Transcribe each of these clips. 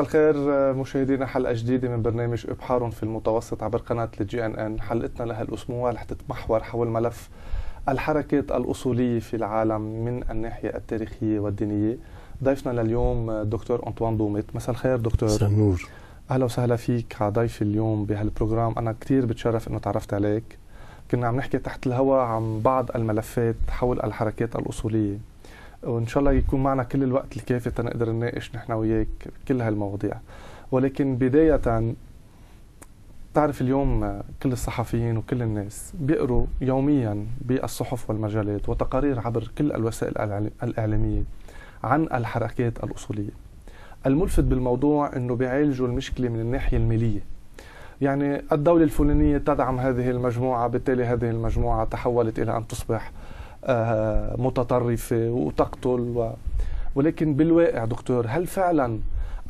الخير مشاهدينا حلقة جديدة من برنامج إبحار في المتوسط عبر قناة الجي ان ان حلقتنا لهالأسبوع رح تتمحور حول ملف الحركات الأصولية في العالم من الناحية التاريخية والدينية ضيفنا لليوم دكتور أنطوان دوميت مساء الخير دكتور سنور النور أهلا وسهلا فيك على ضيف اليوم بهالبروجرام أنا كثير بتشرف أنه تعرفت عليك كنا عم نحكي تحت الهواء عن بعض الملفات حول الحركات الأصولية وان شاء الله يكون معنا كل الوقت الكافي تنقدر نناقش نحن وياك كل هالمواضيع ولكن بدايه بتعرف اليوم كل الصحفيين وكل الناس بيقروا يوميا بالصحف والمجلات وتقارير عبر كل الوسائل الإعلامية عن الحركات الأصولية الملفت بالموضوع أنه بيعالجوا المشكلة من الناحية المالية يعني الدولة الفلانية تدعم هذه المجموعة بالتالي هذه المجموعة تحولت إلى أن تصبح آه، متطرفه وتقتل و... ولكن بالواقع دكتور هل فعلا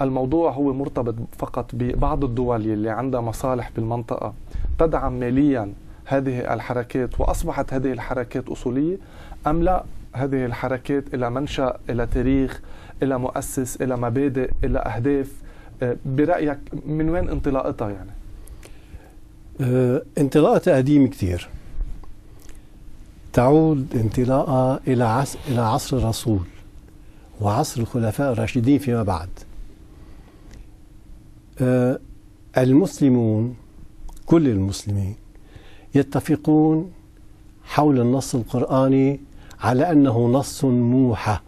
الموضوع هو مرتبط فقط ببعض الدول اللي عندها مصالح بالمنطقه تدعم ماليا هذه الحركات واصبحت هذه الحركات اصوليه ام لا هذه الحركات الى منشا الى تاريخ الى مؤسس الى مبادئ الى اهداف آه، برايك من وين انطلاقتها يعني؟ آه، انطلاقتها قديم كثير تعود انطلاقا إلى عصر, إلى عصر الرسول وعصر الخلفاء الراشدين فيما بعد آه، المسلمون كل المسلمين يتفقون حول النص القرآني على أنه نص موحى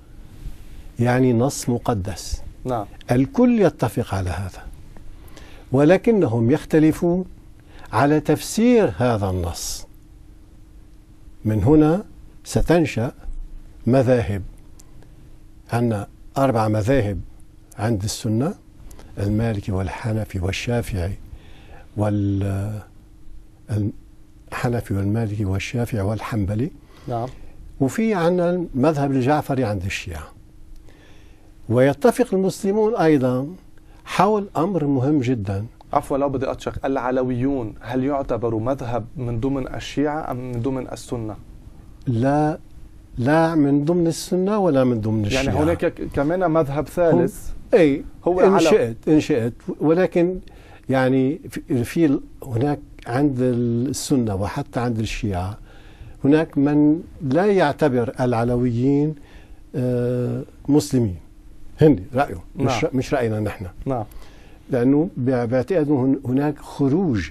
يعني نص مقدس نعم. الكل يتفق على هذا ولكنهم يختلفون على تفسير هذا النص من هنا ستنشأ مذاهب عندنا أربع مذاهب عند السنة المالكي والحنفي والشافعي وال الحنفي والمالكي والشافعي والحنبلي نعم وفي عندنا المذهب الجعفري عند الشيعة ويتفق المسلمون أيضا حول أمر مهم جدا عفوا لو بدي اتشخ العلويون هل يعتبروا مذهب من ضمن الشيعة أم من ضمن السنة؟ لا لا من ضمن السنة ولا من ضمن يعني الشيعة يعني هناك كمان مذهب ثالث أي هو ان شئت ان شئت ولكن يعني في هناك عند السنة وحتى عند الشيعة هناك من لا يعتبر العلويين آه، مسلمين هن رأيه نعم. مش رأينا نحن نعم لأنه بعتقد هناك خروج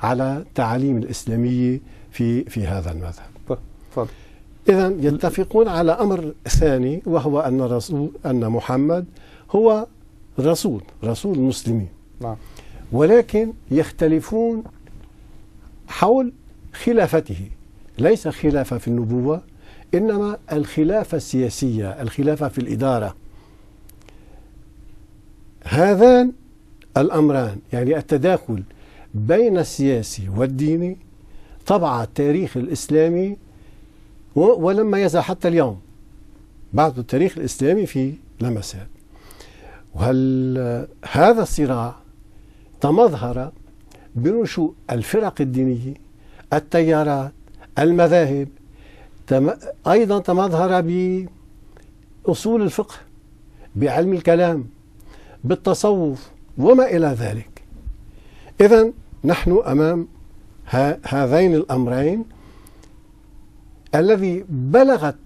على تعاليم الإسلامية في في هذا المذهب طيب. إذا يتفقون على أمر ثاني وهو أن رسول أن محمد هو رسول رسول المسلمين نعم. ولكن يختلفون حول خلافته ليس خلافة في النبوة إنما الخلافة السياسية الخلافة في الإدارة هذان الأمران يعني التداخل بين السياسي والديني طبع التاريخ الإسلامي ولما يزال حتى اليوم بعض التاريخ الإسلامي في لمسات وهل هذا الصراع تمظهر بنشوء الفرق الدينية التيارات المذاهب أيضا تمظهر بأصول الفقه بعلم الكلام بالتصوف وما إلى ذلك إذا نحن أمام هذين الأمرين الذي بلغت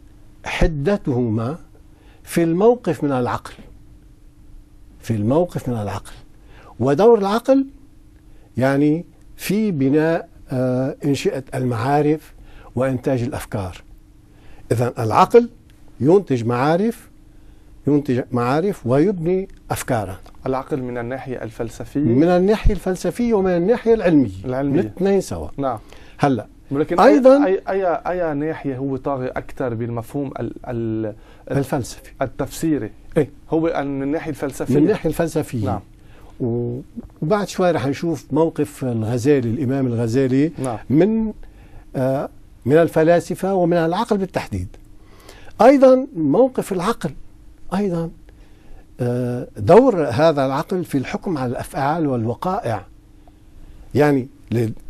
حدتهما في الموقف من العقل في الموقف من العقل ودور العقل يعني في بناء آه، انشئه المعارف وانتاج الافكار اذا العقل ينتج معارف ينتج معارف ويبني افكارا العقل من الناحية الفلسفية من الناحية الفلسفية ومن الناحية العلمية العلمية الاثنين سوا نعم هلا ولكن ايضا اي اي اي ناحيه هو طاغي اكثر بالمفهوم ال ال الفلسفي التفسيري ايه هو من الناحيه الفلسفيه من الناحيه الفلسفيه نعم وبعد شوي رح نشوف موقف الغزالي الامام الغزالي نعم. من آه من الفلاسفه ومن العقل بالتحديد ايضا موقف العقل ايضا دور هذا العقل في الحكم على الافعال والوقائع يعني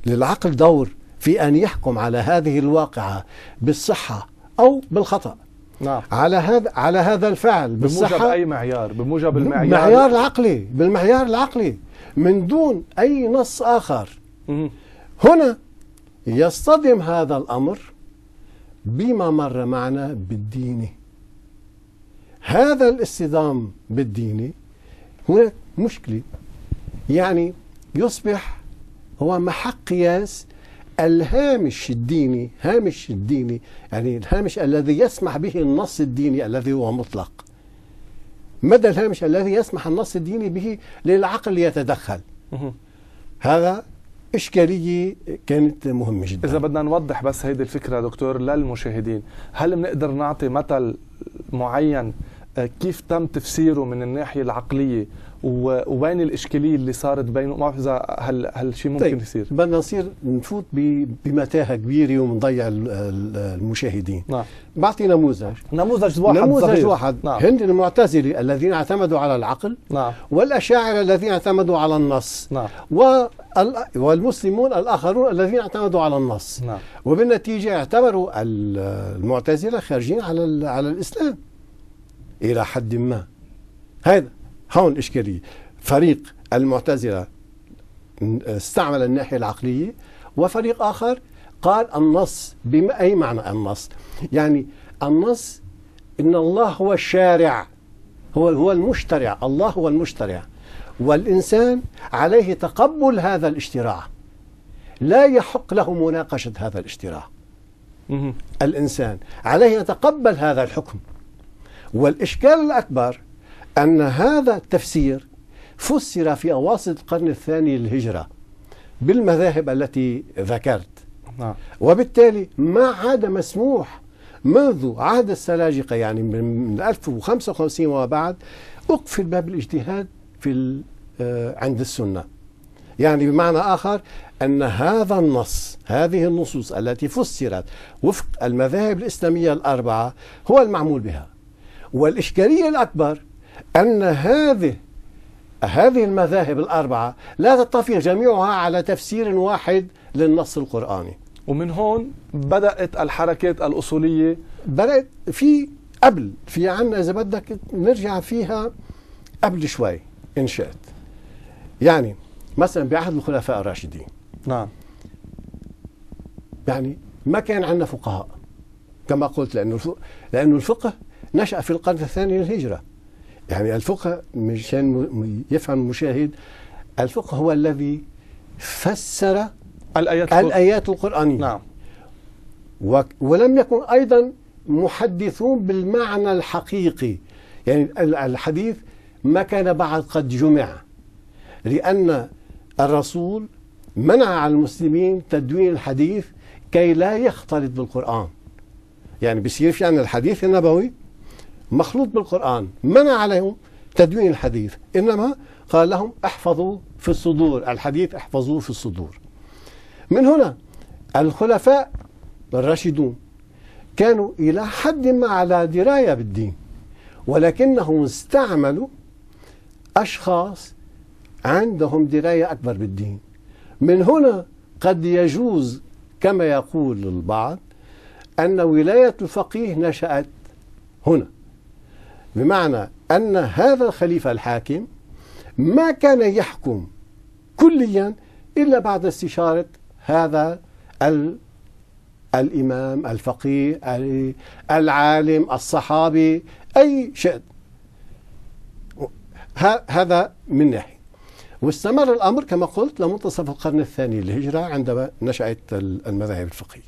للعقل دور في ان يحكم على هذه الواقعه بالصحه او بالخطا نعم. على هذا على هذا الفعل بالصحه بموجب اي معيار بموجب المعيار معيار العقلي بالمعيار العقلي من دون اي نص اخر هنا يصطدم هذا الامر بما مر معنا بالديني هذا الاصطدام بالديني هناك مشكلة يعني يصبح هو محق قياس الهامش الديني هامش الديني يعني الهامش الذي يسمح به النص الديني الذي هو مطلق مدى الهامش الذي يسمح النص الديني به للعقل يتدخل هذا إشكالية كانت مهمة جدا إذا بدنا نوضح بس هيدي الفكرة دكتور للمشاهدين هل بنقدر نعطي مثل معين آه، كيف تم تفسيره من الناحيه العقليه ووين الاشكاليه اللي صارت بينه ما بعرف اذا هل هالشيء ممكن طيب. يصير بدنا نصير نفوت بمتاهه كبيره ومنضيع المشاهدين نعم بعطي نموذج نموذج واحد نموذج صغير. واحد نعم. هند المعتزله الذين اعتمدوا على العقل نعم. والاشاعره الذين اعتمدوا على النص نعم. والمسلمون الاخرون الذين اعتمدوا على النص نعم. وبالنتيجه اعتبروا المعتزله خارجين على على الاسلام إلى حد ما هذا هون إشكالية فريق المعتزلة استعمل الناحية العقلية وفريق آخر قال النص بما اي معنى النص يعني النص إن الله هو الشارع هو هو المشترع الله هو المشترع والإنسان عليه تقبل هذا الاشتراع لا يحق له مناقشة هذا الاشتراع الإنسان عليه يتقبل هذا الحكم والإشكال الأكبر أن هذا التفسير فسر في أواسط القرن الثاني للهجرة بالمذاهب التي ذكرت نعم. وبالتالي ما عاد مسموح منذ عهد السلاجقة يعني من 1055 وما بعد أقفل باب الاجتهاد في آه، عند السنة يعني بمعنى آخر أن هذا النص هذه النصوص التي فسرت وفق المذاهب الإسلامية الأربعة هو المعمول بها والإشكالية الأكبر أن هذه هذه المذاهب الأربعة لا تتفق جميعها على تفسير واحد للنص القرآني ومن هون بدأت الحركات الأصولية بدأت في قبل في عنا إذا بدك نرجع فيها قبل شوي إن شئت يعني مثلا بعهد الخلفاء الراشدين نعم يعني ما كان عندنا فقهاء كما قلت لأنه لأنه الفقه نشأ في القرن الثاني للهجرة يعني الفقه مشان يفهم المشاهد الفقه هو الذي فسر الآيات, الآيات القرآنية نعم ولم يكن أيضا محدثون بالمعنى الحقيقي يعني الحديث ما كان بعد قد جمع لأن الرسول منع على المسلمين تدوين الحديث كي لا يختلط بالقرآن يعني بيصير في عندنا الحديث النبوي مخلوط بالقرآن منع عليهم تدوين الحديث إنما قال لهم احفظوا في الصدور الحديث احفظوه في الصدور من هنا الخلفاء الراشدون كانوا إلى حد ما على دراية بالدين ولكنهم استعملوا أشخاص عندهم دراية أكبر بالدين من هنا قد يجوز كما يقول البعض أن ولاية الفقيه نشأت هنا بمعنى أن هذا الخليفة الحاكم ما كان يحكم كليا إلا بعد استشارة هذا ال الإمام الفقيه العالم الصحابي أي شيء هذا من ناحية واستمر الأمر كما قلت لمنتصف القرن الثاني للهجرة عندما نشأت المذاهب الفقهية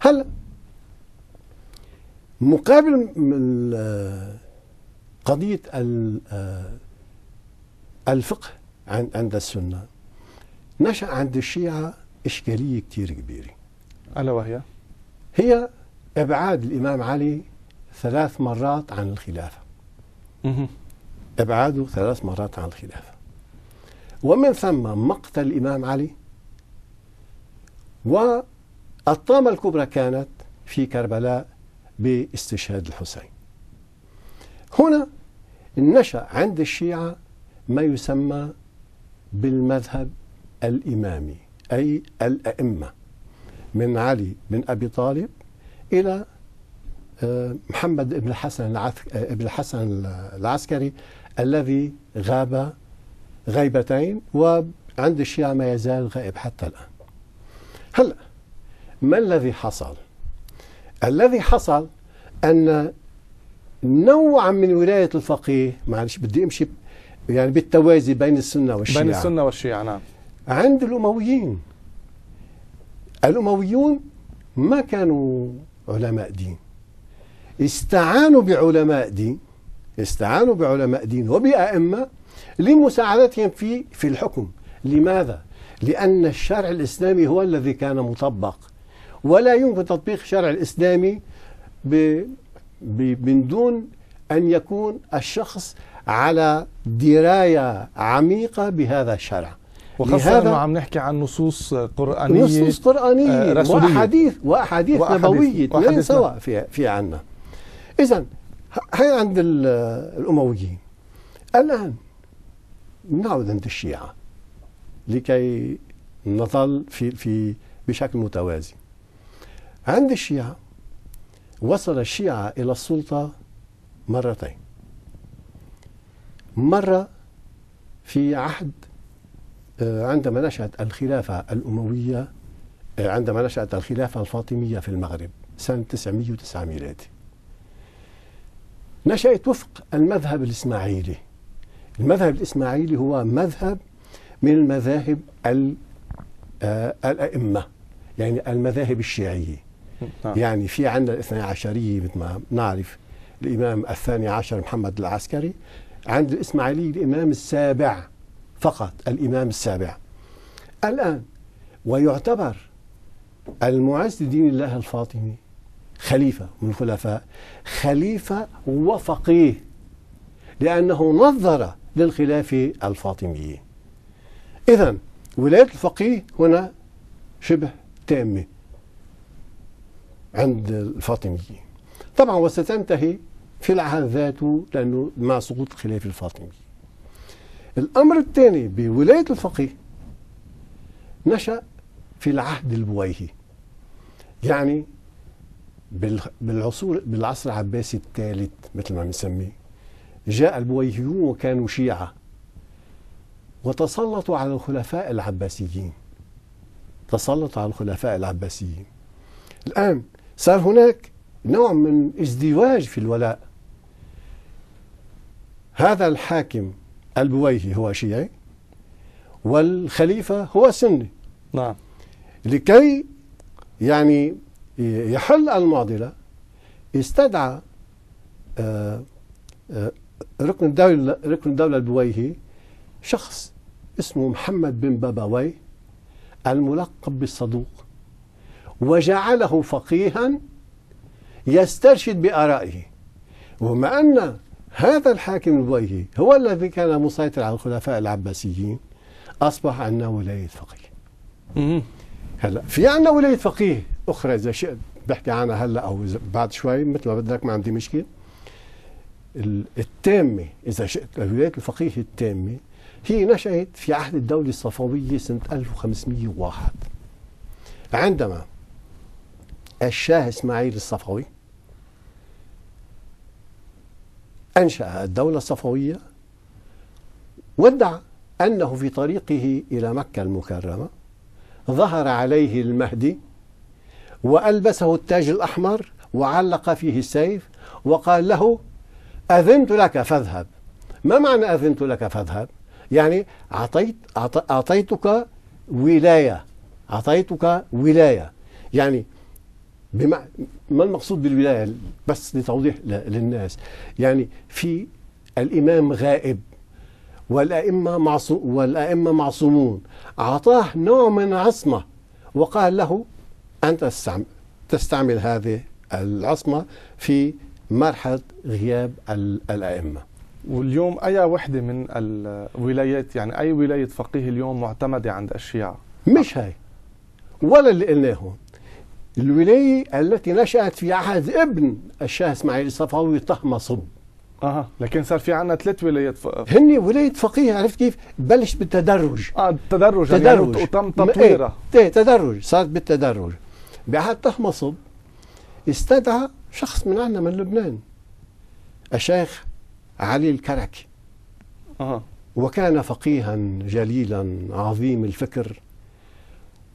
هلأ مقابل قضية آه، الفقه عند السنة نشأ عند الشيعة إشكالية كتير كبيرة ألا وهي؟ هي إبعاد الإمام علي ثلاث مرات عن الخلافة إبعاده ثلاث مرات عن الخلافة ومن ثم مقتل الإمام علي والطامة الكبرى كانت في كربلاء باستشهاد الحسين هنا نشأ عند الشيعة ما يسمى بالمذهب الإمامي أي الأئمة من علي بن أبي طالب إلى آه، محمد بن الحسن ابن آه، الحسن العسكري الذي غاب غيبتين وعند الشيعة ما يزال غائب حتى الآن هلأ ما الذي حصل الذي حصل أن نوعا من ولاية الفقيه معلش بدي أمشي يعني بالتوازي بين السنة والشيعة بين السنة والشيعة نعم عند الأمويين الأمويون ما كانوا علماء دين استعانوا بعلماء دين استعانوا بعلماء دين وبأئمة لمساعدتهم في في الحكم لماذا؟ لأن الشرع الإسلامي هو الذي كان مطبق ولا يمكن تطبيق الشرع الإسلامي ب ب من دون أن يكون الشخص على دراية عميقة بهذا الشرع وخاصة لهذا عم نحكي عن نصوص قرآنية نصوص قرآنية آه، رسولية وأحاديث وأحاديث نبوية اثنين سوا في في عنا إذا هي عند الأمويين الآن نعود عند الشيعة لكي نظل في في بشكل متوازي عند الشيعة وصل الشيعة إلى السلطة مرتين مرة في عهد آه، عندما نشأت الخلافة الأموية آه، عندما نشأت الخلافة الفاطمية في المغرب سنة 909 ميلادي نشأت وفق المذهب الإسماعيلي المذهب الإسماعيلي هو مذهب من المذاهب آه، الأئمة يعني المذاهب الشيعيه نعم. يعني في عندنا الاثنى عشرية مثل ما نعرف الإمام الثاني عشر محمد العسكري عند الإسماعيلي الإمام السابع فقط الإمام السابع الآن ويعتبر المعز لدين الله الفاطمي خليفة من الخلفاء خليفة وفقيه لأنه نظر للخلافة الفاطمية إذا ولاية الفقيه هنا شبه تامة عند الفاطميين طبعا وستنتهي في العهد ذاته لأنه مع سقوط الخلافة الفاطمية الأمر الثاني بولاية الفقيه نشأ في العهد البويهي يعني بالعصور بالعصر العباسي الثالث مثل ما بنسميه جاء البويهيون وكانوا شيعة وتسلطوا على الخلفاء العباسيين تسلطوا على الخلفاء العباسيين الآن صار هناك نوع من ازدواج في الولاء هذا الحاكم البويهي هو شيعي والخليفة هو سني نعم لكي يعني يحل المعضلة استدعى آه، آه، ركن الدولة ركن الدولة البويهي شخص اسمه محمد بن باباوي الملقب بالصدوق وجعله فقيها يسترشد بآرائه وما أن هذا الحاكم البويهي هو الذي كان مسيطر على الخلفاء العباسيين أصبح عندنا ولاية فقيه هلا في عندنا ولاية فقيه أخرى إذا شئت بحكي عنها هلا أو بعد شوي مثل ما بدك ما عندي مشكلة التامة إذا شئت الولاية الفقيه التامة هي نشأت في عهد الدولة الصفوية سنة 1501 عندما الشاه إسماعيل الصفوي أنشأ الدولة الصفوية وادعى أنه في طريقه إلى مكة المكرمة ظهر عليه المهدي وألبسه التاج الأحمر وعلق فيه السيف وقال له أذنت لك فاذهب ما معنى أذنت لك فاذهب يعني أعطيت أعطيتك ولاية أعطيتك ولاية يعني بمع... ما المقصود بالولايه بس لتوضيح للناس يعني في الامام غائب والائمه معصوم والائمه معصومون اعطاه نوع من العصمه وقال له انت تستعمل تستعمل هذه العصمه في مرحله غياب الائمه واليوم اي وحده من الولايات يعني اي ولايه فقيه اليوم معتمده عند الشيعه مش هاي ولا اللي قلناه هون الولاية التي نشأت في عهد ابن الشاه إسماعيل الصفوي طهمصب اها لكن صار في عندنا ثلاث ولايات ف... هن ولايه فقيه عرفت كيف؟ بلش بالتدرج اه التدرج يعني تدرج يعني وتم تطويرها إيه،, ايه تدرج صارت بالتدرج بعهد طهمصب استدعى شخص من عندنا من لبنان الشيخ علي الكركي اها وكان فقيها جليلا عظيم الفكر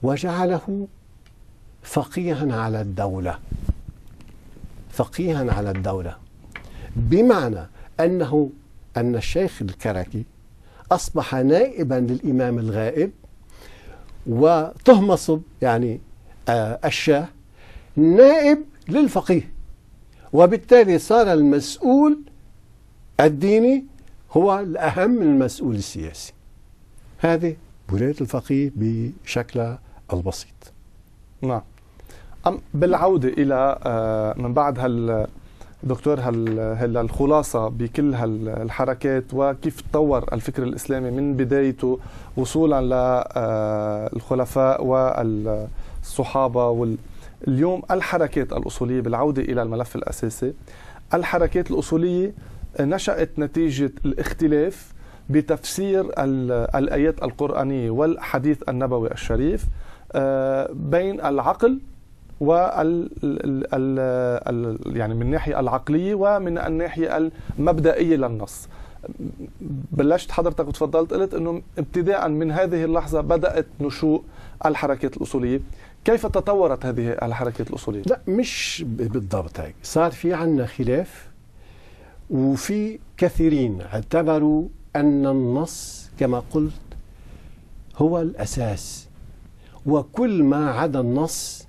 وجعله فقيها على الدولة فقيها على الدولة بمعنى أنه أن الشيخ الكركي أصبح نائبا للإمام الغائب وتهمصب يعني آه، الشاه نائب للفقيه وبالتالي صار المسؤول الديني هو الأهم من المسؤول السياسي هذه ولاية الفقيه بشكلها البسيط نعم أم بالعودة إلى آه، من بعد هال دكتور هال هالخلاصة بكل هالحركات وكيف تطور الفكر الإسلامي من بدايته وصولا للخلفاء آه، والصحابة وال اليوم الحركات الأصولية بالعودة إلى الملف الأساسي الحركات الأصولية نشأت نتيجة الاختلاف بتفسير الآيات القرآنية والحديث النبوي الشريف آه، بين العقل وال يعني من الناحيه العقليه ومن الناحيه المبدئيه للنص بلشت حضرتك وتفضلت قلت انه ابتداء من هذه اللحظه بدات نشوء الحركات الاصوليه كيف تطورت هذه الحركات الاصوليه لا مش بالضبط هيك صار في عندنا خلاف وفي كثيرين اعتبروا ان النص كما قلت هو الاساس وكل ما عدا النص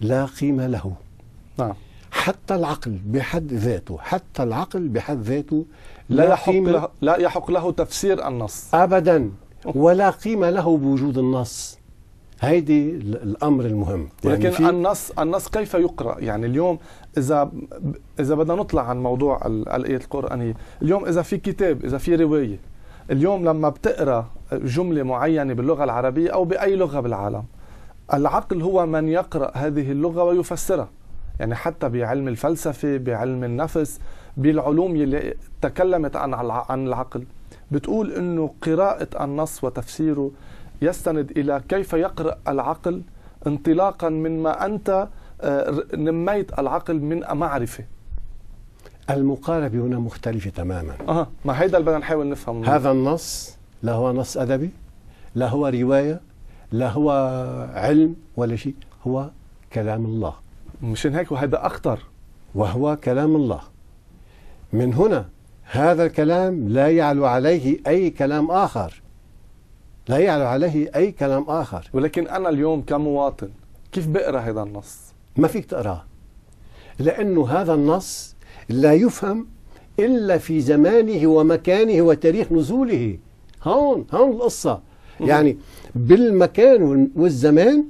لا قيمة له نعم حتى العقل بحد ذاته حتى العقل بحد ذاته لا, لا يحق له لا يحق له تفسير النص ابدا ولا قيمه له بوجود النص هيدي الامر المهم يعني النص النص كيف يقرا يعني اليوم اذا اذا بدنا نطلع عن موضوع الايه القرانيه اليوم اذا في كتاب اذا في روايه اليوم لما بتقرا جمله معينه باللغه العربيه او باي لغه بالعالم العقل هو من يقرأ هذه اللغة ويفسرها يعني حتى بعلم الفلسفة بعلم النفس بالعلوم اللي تكلمت عن عن العقل بتقول انه قراءة النص وتفسيره يستند الى كيف يقرأ العقل انطلاقا مما انت آه، نميت العقل من معرفة المقاربة هنا مختلفة تماما اه ما هيدا اللي بدنا نحاول نفهمه هذا النص لا هو نص أدبي لا هو رواية لا هو علم ولا شيء هو كلام الله مشان هيك وهذا أخطر وهو كلام الله من هنا هذا الكلام لا يعلو عليه أي كلام آخر لا يعلو عليه أي كلام آخر ولكن أنا اليوم كمواطن كيف بقرأ هذا النص؟ ما فيك تقرأه لأنه هذا النص لا يفهم إلا في زمانه ومكانه وتاريخ نزوله هون هون القصة يعني بالمكان والزمان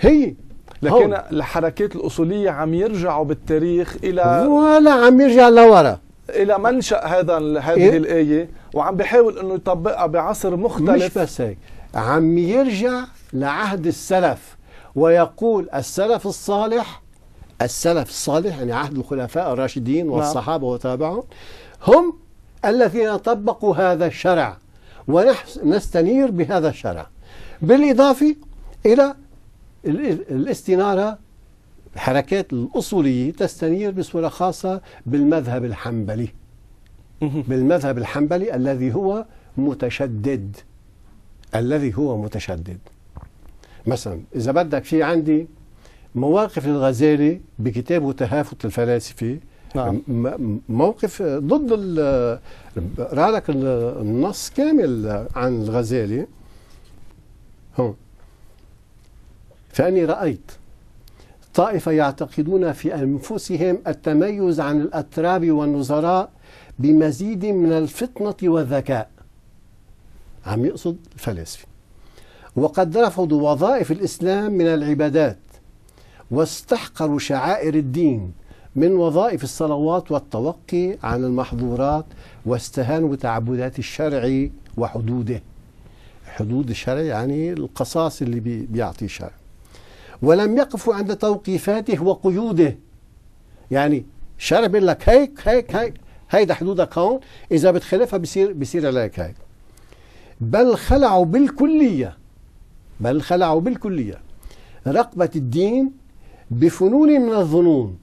هي لكن الحركات الاصوليه عم يرجعوا بالتاريخ الى ولا عم يرجع لورا الى منشا هذا هذه إيه؟ الايه وعم بيحاول انه يطبقها بعصر مختلف مش بس هيك عم يرجع لعهد السلف ويقول السلف الصالح السلف الصالح يعني عهد الخلفاء الراشدين نعم. والصحابه وتابعهم هم الذين طبقوا هذا الشرع ونستنير بهذا الشرع بالإضافة إلى الاستنارة الحركات الأصولية تستنير بصورة خاصة بالمذهب الحنبلي بالمذهب الحنبلي الذي هو متشدد الذي هو متشدد مثلا إذا بدك في عندي مواقف الغزالي بكتابه تهافت الفلاسفة نعم. موقف ضد رأى لك النص كامل عن الغزالي هون فأني رأيت طائفة يعتقدون في أنفسهم التميز عن الأتراب والنظراء بمزيد من الفطنة والذكاء عم يقصد الفلاسفة وقد رفضوا وظائف الإسلام من العبادات واستحقروا شعائر الدين من وظائف الصلوات والتوقي عن المحظورات واستهان وتعبدات الشرع وحدوده حدود الشرع يعني القصاص اللي بيعطي الشرع ولم يقفوا عند توقيفاته وقيوده يعني الشرع بيقول لك هيك هيك هيك هيدا حدودك هون اذا بتخالفها بصير بصير عليك هيك بل خلعوا بالكليه بل خلعوا بالكليه رقبه الدين بفنون من الظنون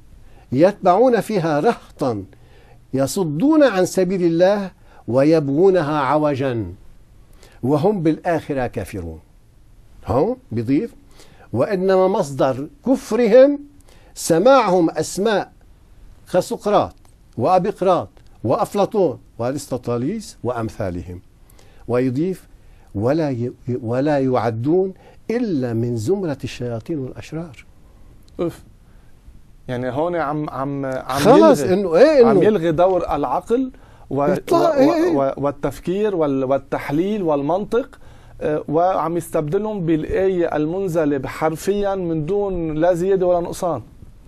يتبعون فيها رهطا يصدون عن سبيل الله ويبغونها عوجا وهم بالآخرة كافرون هون بيضيف وإنما مصدر كفرهم سماعهم أسماء كسقراط وأبقراط وأفلاطون وأرسطوطاليس وأمثالهم ويضيف ولا ولا يعدون إلا من زمرة الشياطين والأشرار أوف. يعني هون عم عم عم خلص يلغي انه ايه انه عم يلغي دور العقل و إيه،, إيه؟ و والتفكير والتحليل والمنطق آه، وعم يستبدلهم بالآية المنزلة حرفيا من دون لا زيادة ولا نقصان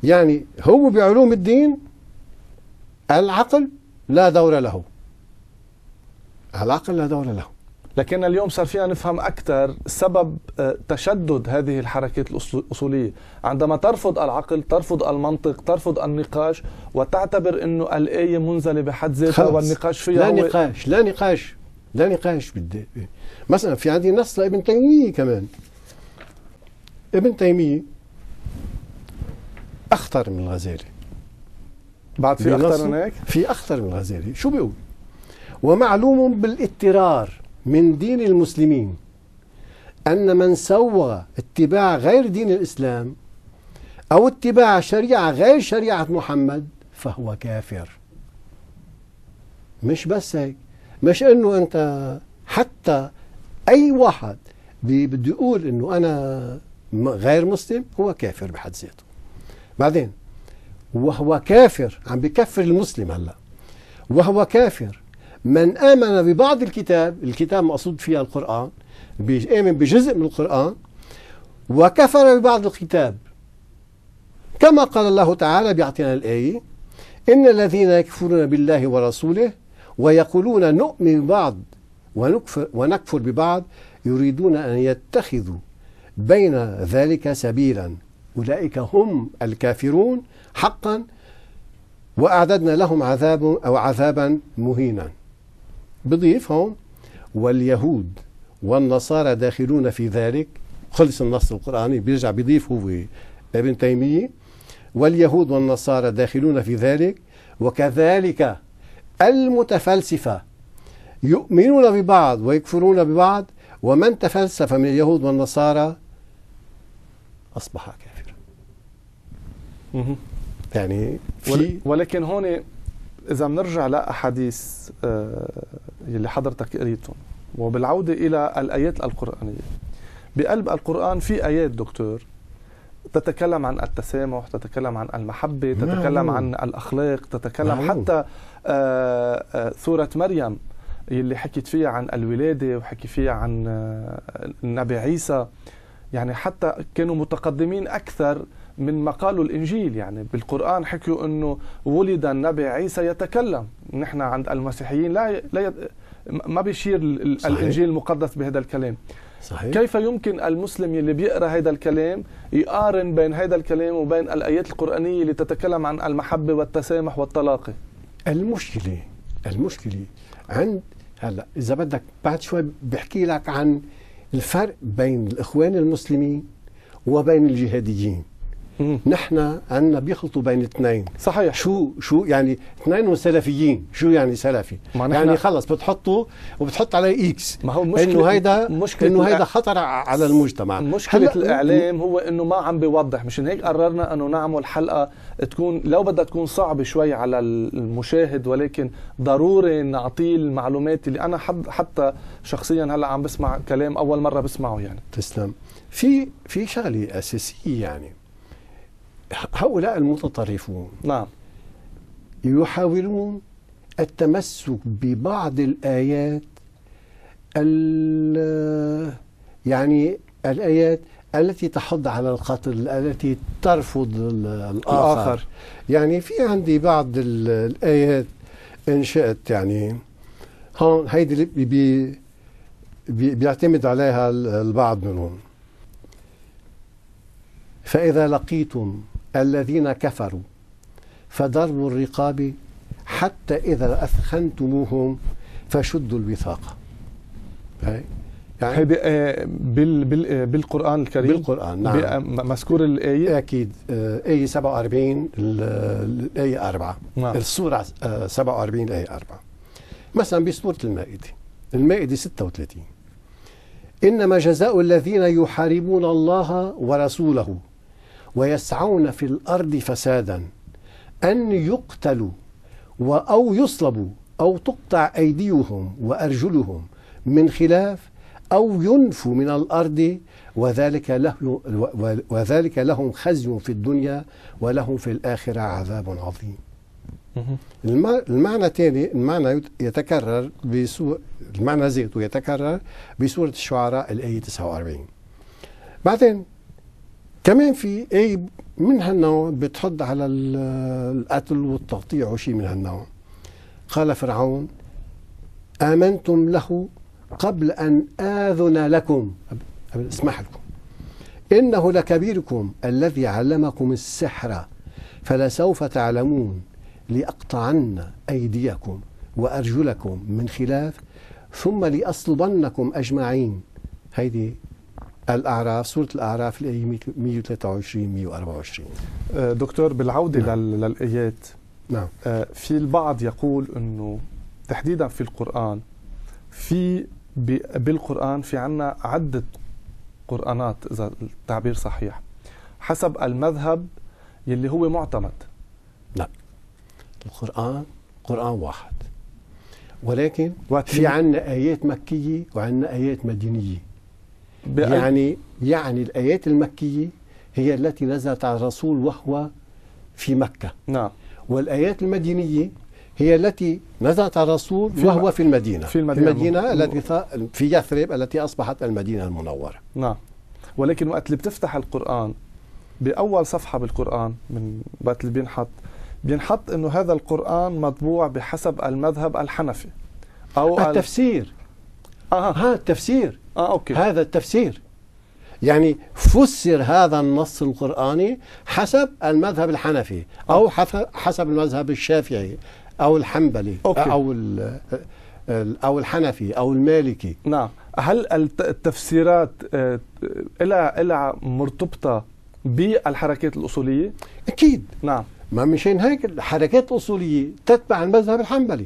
يعني هو بعلوم الدين العقل لا دور له العقل لا دور له لكن اليوم صار فينا نفهم أكثر سبب آه، تشدد هذه الحركات الأصولية عندما ترفض العقل ترفض المنطق ترفض النقاش وتعتبر أنه الآية منزلة بحد ذاتها والنقاش فيها لا هو نقاش لا نقاش لا نقاش بدي مثلا في عندي نص لابن تيمية كمان ابن تيمية أخطر من الغزالي بعد في أخطر من هيك؟ في أخطر من الغزالي شو بيقول ومعلوم بالاضطرار من دين المسلمين أن من سوى اتباع غير دين الإسلام أو اتباع شريعة غير شريعة محمد فهو كافر مش بس هيك مش انه انت حتى اي واحد بده يقول انه انا غير مسلم هو كافر بحد ذاته بعدين وهو كافر عم بكفر المسلم هلا وهو كافر من آمن ببعض الكتاب الكتاب مقصود فيها القرآن بيؤمن بجزء من القرآن وكفر ببعض الكتاب كما قال الله تعالى بيعطينا الآية إن الذين يكفرون بالله ورسوله ويقولون نؤمن ببعض ونكفر, ونكفر ببعض يريدون أن يتخذوا بين ذلك سبيلا أولئك هم الكافرون حقا وأعددنا لهم عذاب أو عذابا مهينا هون واليهود والنصارى داخلون في ذلك خلص النص القرآني بيرجع بيضيف هو ابن تيمية واليهود والنصارى داخلون في ذلك وكذلك المتفلسفة يؤمنون ببعض ويكفرون ببعض ومن تفلسف من اليهود والنصارى أصبح كافرا يعني في ولكن هون اذا بنرجع لاحاديث آه، يلي حضرتك قريتهم وبالعوده الى الايات القرانيه بقلب القران في ايات دكتور تتكلم عن التسامح تتكلم عن المحبة تتكلم عن الأخلاق تتكلم حتى آه، آه، سورة مريم اللي حكيت فيها عن الولادة وحكي فيها عن النبي عيسى يعني حتى كانوا متقدمين أكثر من مقاله الانجيل يعني بالقران حكوا انه ولد النبي عيسى يتكلم نحن عند المسيحيين لا لا ما بيشير صحيح. الانجيل المقدس بهذا الكلام صحيح. كيف يمكن المسلم اللي بيقرا هذا الكلام يقارن بين هذا الكلام وبين الايات القرانيه اللي تتكلم عن المحبه والتسامح والتلاقي المشكله المشكله عند هلا اذا بدك بعد شوي بحكي لك عن الفرق بين الاخوان المسلمين وبين الجهاديين نحن عندنا بيخلطوا بين اثنين صحيح شو شو يعني اثنين وسلفيين شو يعني سلفي يعني خلص بتحطوا وبتحط عليه اكس ما هو مشكلة انه هيدا مشكلة انه هيدا خطر على المجتمع مشكلة هل... الاعلام هو انه ما عم بيوضح مشان هيك قررنا انه نعمل حلقة تكون لو بدها تكون صعبة شوي على المشاهد ولكن ضروري نعطيه المعلومات اللي انا حد حتى شخصيا هلا عم بسمع كلام اول مرة بسمعه يعني تسلم في في شغله اساسيه يعني هؤلاء المتطرفون نعم يحاولون التمسك ببعض الآيات ال يعني الآيات التي تحض على القتل التي ترفض الآخر, الآخر. يعني في عندي بعض الآيات إن شئت يعني هون هيدي بي بي بيعتمد عليها البعض منهم فإذا لقيتم الذين كفروا فضربوا الرقاب حتى إذا أثخنتموهم فشدوا الوثاق يعني هذه آه، بال بال آه، بالقران الكريم بالقران نعم مذكور الايه اكيد آه، ايه 47 الايه 4 نعم. السوره 47 الايه 4 مثلا بسوره المائده المائده 36 انما جزاء الذين يحاربون الله ورسوله ويسعون في الأرض فسادا أن يقتلوا أو يصلبوا أو تقطع أيديهم وأرجلهم من خلاف أو ينفوا من الأرض وذلك, له وذلك لهم خزي في الدنيا ولهم في الآخرة عذاب عظيم المعنى الثاني المعنى يتكرر بسور المعنى زيته يتكرر بسورة الشعراء الآية 49 بعدين كمان في اي من هالنوع بتحض على القتل والتقطيع وشيء من هالنوع قال فرعون آمنتم له قبل أن آذن لكم اسمح لكم إنه لكبيركم الذي علمكم السحر فلسوف تعلمون لأقطعن أيديكم وأرجلكم من خلاف ثم لأصلبنكم أجمعين هيدي الأعراف سورة الأعراف الآية 123 124 دكتور بالعودة نعم. للآيات نعم آه، في البعض يقول أنه تحديدا في القرآن في بالقرآن في عنا عدة قرآنات إذا التعبير صحيح حسب المذهب يلي هو معتمد لا نعم. القرآن قرآن واحد ولكن في عنا آيات مكية وعنا آيات مدينية يعني يعني الآيات المكية هي التي نزلت على الرسول وهو في مكة نعم والآيات المدينية هي التي نزلت على الرسول في وهو في المدينة في المدينة, المدينة التي في يثرب التي أصبحت المدينة المنورة نعم ولكن وقت اللي بتفتح القرآن بأول صفحة بالقرآن من وقت اللي بينحط بينحط انه هذا القرآن مطبوع بحسب المذهب الحنفي أو التفسير ال... آه. ها التفسير آه أوكي. هذا التفسير يعني فسر هذا النص القرآني حسب المذهب الحنفي أو حسب المذهب الشافعي أو الحنبلي أوكي. أو أو الحنفي أو المالكي نعم هل التفسيرات آه، إلى إلى مرتبطة بالحركات الأصولية؟ أكيد نعم ما مشان هيك الحركات الأصولية تتبع المذهب الحنبلي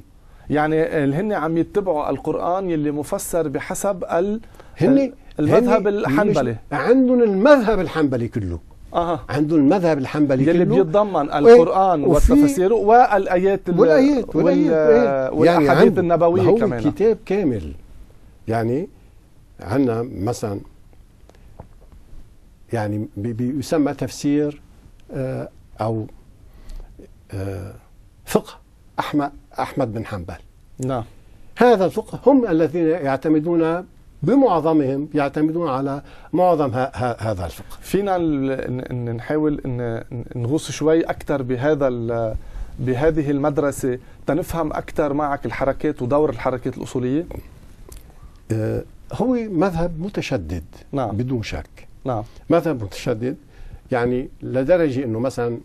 يعني اللي هن عم يتبعوا القرآن يلي مفسر بحسب ال هن المذهب الحنبلي عندهم المذهب الحنبلي كله اها عندهم المذهب الحنبلي يلي كله بيتضمن القران والتفاسير والايات والايات والايات والاحاديث يعني النبويه هو كمان كتاب كامل يعني عندنا مثلا يعني بيسمى تفسير آه، او آه، فقه أحمد, أحمد بن حنبل نعم هذا الفقه هم الذين يعتمدون بمعظمهم يعتمدون على معظم هذا الفقه فينا نحاول نغوص شوي أكثر بهذا بهذه المدرسة تنفهم أكثر معك الحركات ودور الحركات الأصولية آه، هو مذهب متشدد نعم. بدون شك نعم. مذهب متشدد يعني لدرجة أنه مثلا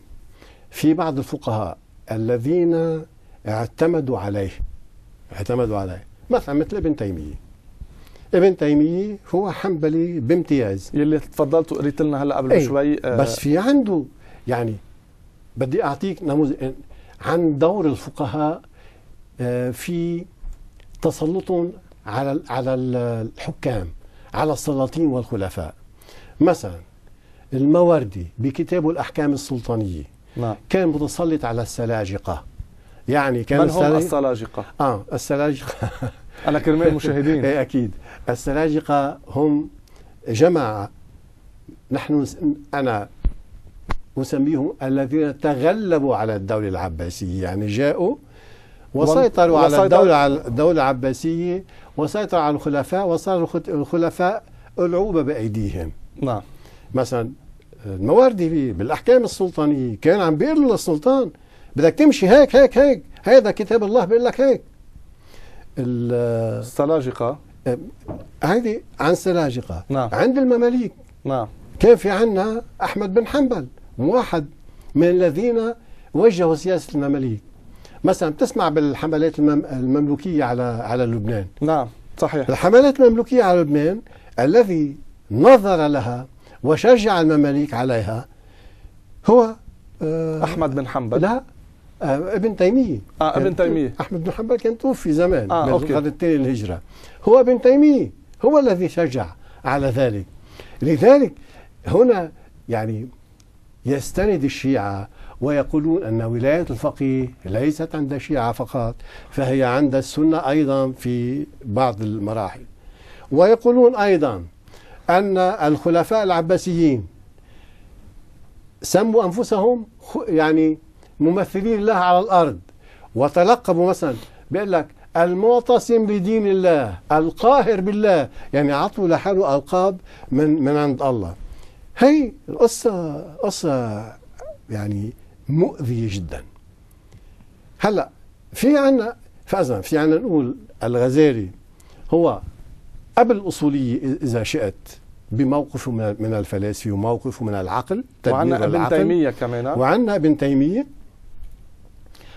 في بعض الفقهاء الذين اعتمدوا عليه اعتمدوا عليه مثلا مثل ابن تيمية ابن تيمية هو حنبلي بامتياز يلي تفضلت وقريت لنا هلا قبل ايه شوي آه بس في عنده يعني بدي اعطيك نموذج عن دور الفقهاء آه، في تسلطهم على على الحكام على السلاطين والخلفاء مثلا الموردي بكتابه الاحكام السلطانيه نعم. كان متسلط على السلاجقه يعني كان من هم السلاجقة؟ اه السلاجقة على كرمال المشاهدين ايه اكيد السلاجقة هم جماعة نحن انا أسميهم الذين تغلبوا على الدولة العباسية يعني جاءوا وسيطروا على الدولة على الدولة العباسية وسيطروا على الخلفاء وصار الخلفاء ألعوبة بأيديهم نعم مثلا المواردي بالأحكام السلطانية كان عم بيقول للسلطان بدك تمشي هيك هيك هيك هذا كتاب الله بيقول لك هيك السلاجقة هذه عن سلاجقة نعم. عند المماليك نعم. كان في عنا أحمد بن حنبل واحد من الذين وجهوا سياسة المماليك مثلا بتسمع بالحملات المملوكية على على لبنان نعم صحيح الحملات المملوكية على لبنان الذي نظر لها وشجع المماليك عليها هو آه، أحمد بن حنبل لا آه، ابن تيميه اه ابن تيميه احمد بن حنبل كان توفي زمان آه القرن الثاني للهجره هو ابن تيميه هو الذي شجع على ذلك لذلك هنا يعني يستند الشيعه ويقولون أن ولاية الفقيه ليست عند الشيعة فقط فهي عند السنة أيضا في بعض المراحل ويقولون أيضا أن الخلفاء العباسيين سموا أنفسهم يعني ممثلين الله على الارض وتلقبوا مثلا بيقول لك المعتصم بدين الله القاهر بالله يعني عطوا لحاله القاب من من عند الله هي القصه قصه يعني مؤذيه جدا هلا في عنا فاذا في عنا نقول الغزالي هو قبل الأصولية إذا شئت بموقفه من الفلاسفة وموقفه من العقل وعندنا ابن تيمية كمان وعندنا ابن تيمية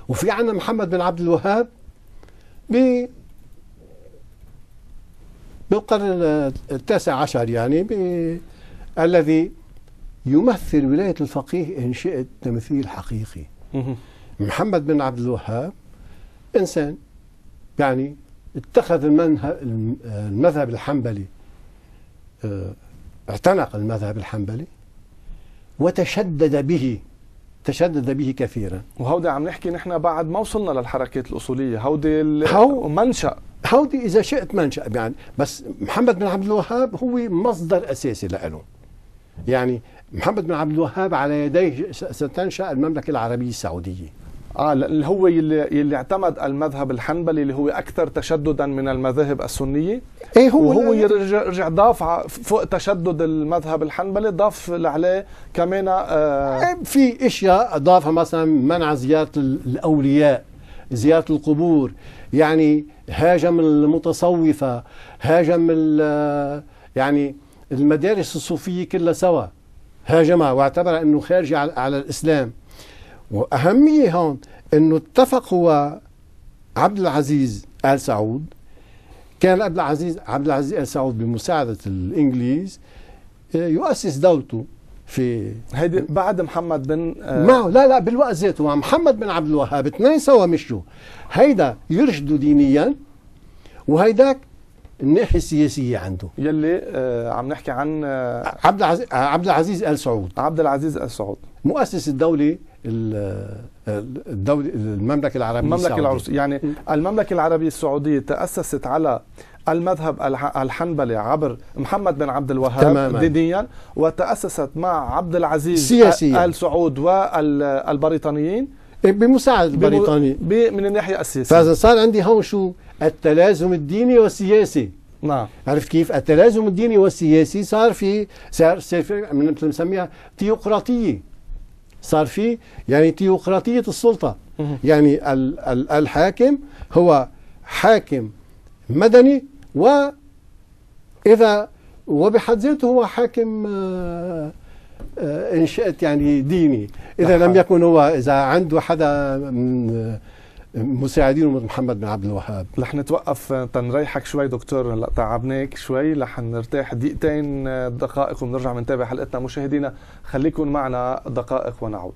وفي عندنا محمد بن عبد الوهاب ب بالقرن التاسع عشر يعني ب... الذي يمثل ولاية الفقيه إن شئت تمثيل حقيقي محمد بن عبد الوهاب إنسان يعني اتخذ المذهب الحنبلي آه، اعتنق المذهب الحنبلي وتشدد به تشدد به كثيرا وهودي عم نحكي نحن بعد ما وصلنا للحركات الاصوليه هودي هو منشا هودي اذا شئت منشا يعني بس محمد بن عبد الوهاب هو مصدر اساسي لإله يعني محمد بن عبد الوهاب على يديه ستنشا المملكه العربيه السعوديه اه اللي هو اللي اللي اعتمد المذهب الحنبلي اللي هو اكثر تشددا من المذاهب السنيه ايه هو وهو يعني- يرجع رجع ضاف فوق تشدد المذهب الحنبلي ضاف عليه كمان آه إيه، في اشياء اضافها مثلا منع زياره الاولياء زياره القبور يعني هاجم المتصوفه هاجم آه، يعني المدارس الصوفيه كلها سوا هاجمها واعتبر انه خارج على الاسلام وأهمية هون أنه اتفق هو عبد العزيز آل سعود كان عبد العزيز عبد العزيز آل سعود بمساعدة الإنجليز آه، يؤسس دولته في هيدي بعد محمد بن آه معه لا لا بالوقت ذاته مع محمد بن عبد الوهاب اثنين سوا مشوا هيدا يرشدوا دينيا وهيداك الناحيه السياسيه عنده يلي آه عم نحكي عن آه عبد العزيز آه، عبد العزيز ال سعود عبد العزيز ال سعود مؤسس الدوله الدولة المملكة العربية المملكة السعودية. يعني المملكة العربية السعودية تأسست على المذهب الحنبلي عبر محمد بن عبد الوهاب تماما. دينيا وتأسست مع عبد العزيز سياسية. آل سعود والبريطانيين إيه، بمساعدة البريطاني من الناحية السياسية فإذا صار عندي هون شو التلازم الديني والسياسي نعم عرفت كيف؟ التلازم الديني والسياسي صار في صار في مثل بنسميها ثيوقراطيه صار في يعني تيوقراطية السلطة يعني الحاكم هو حاكم مدني وإذا وبحد ذاته هو حاكم آه، آه، ان شئت يعني ديني اذا لم نعم. يكن هو اذا عنده حدا من مساعدين مثل محمد بن عبد الوهاب رح نتوقف آه، تنريحك شوي دكتور هلا تعبناك شوي رح نرتاح دقيقتين آه، دقائق ونرجع نتابع حلقتنا مشاهدينا خليكم معنا دقائق ونعود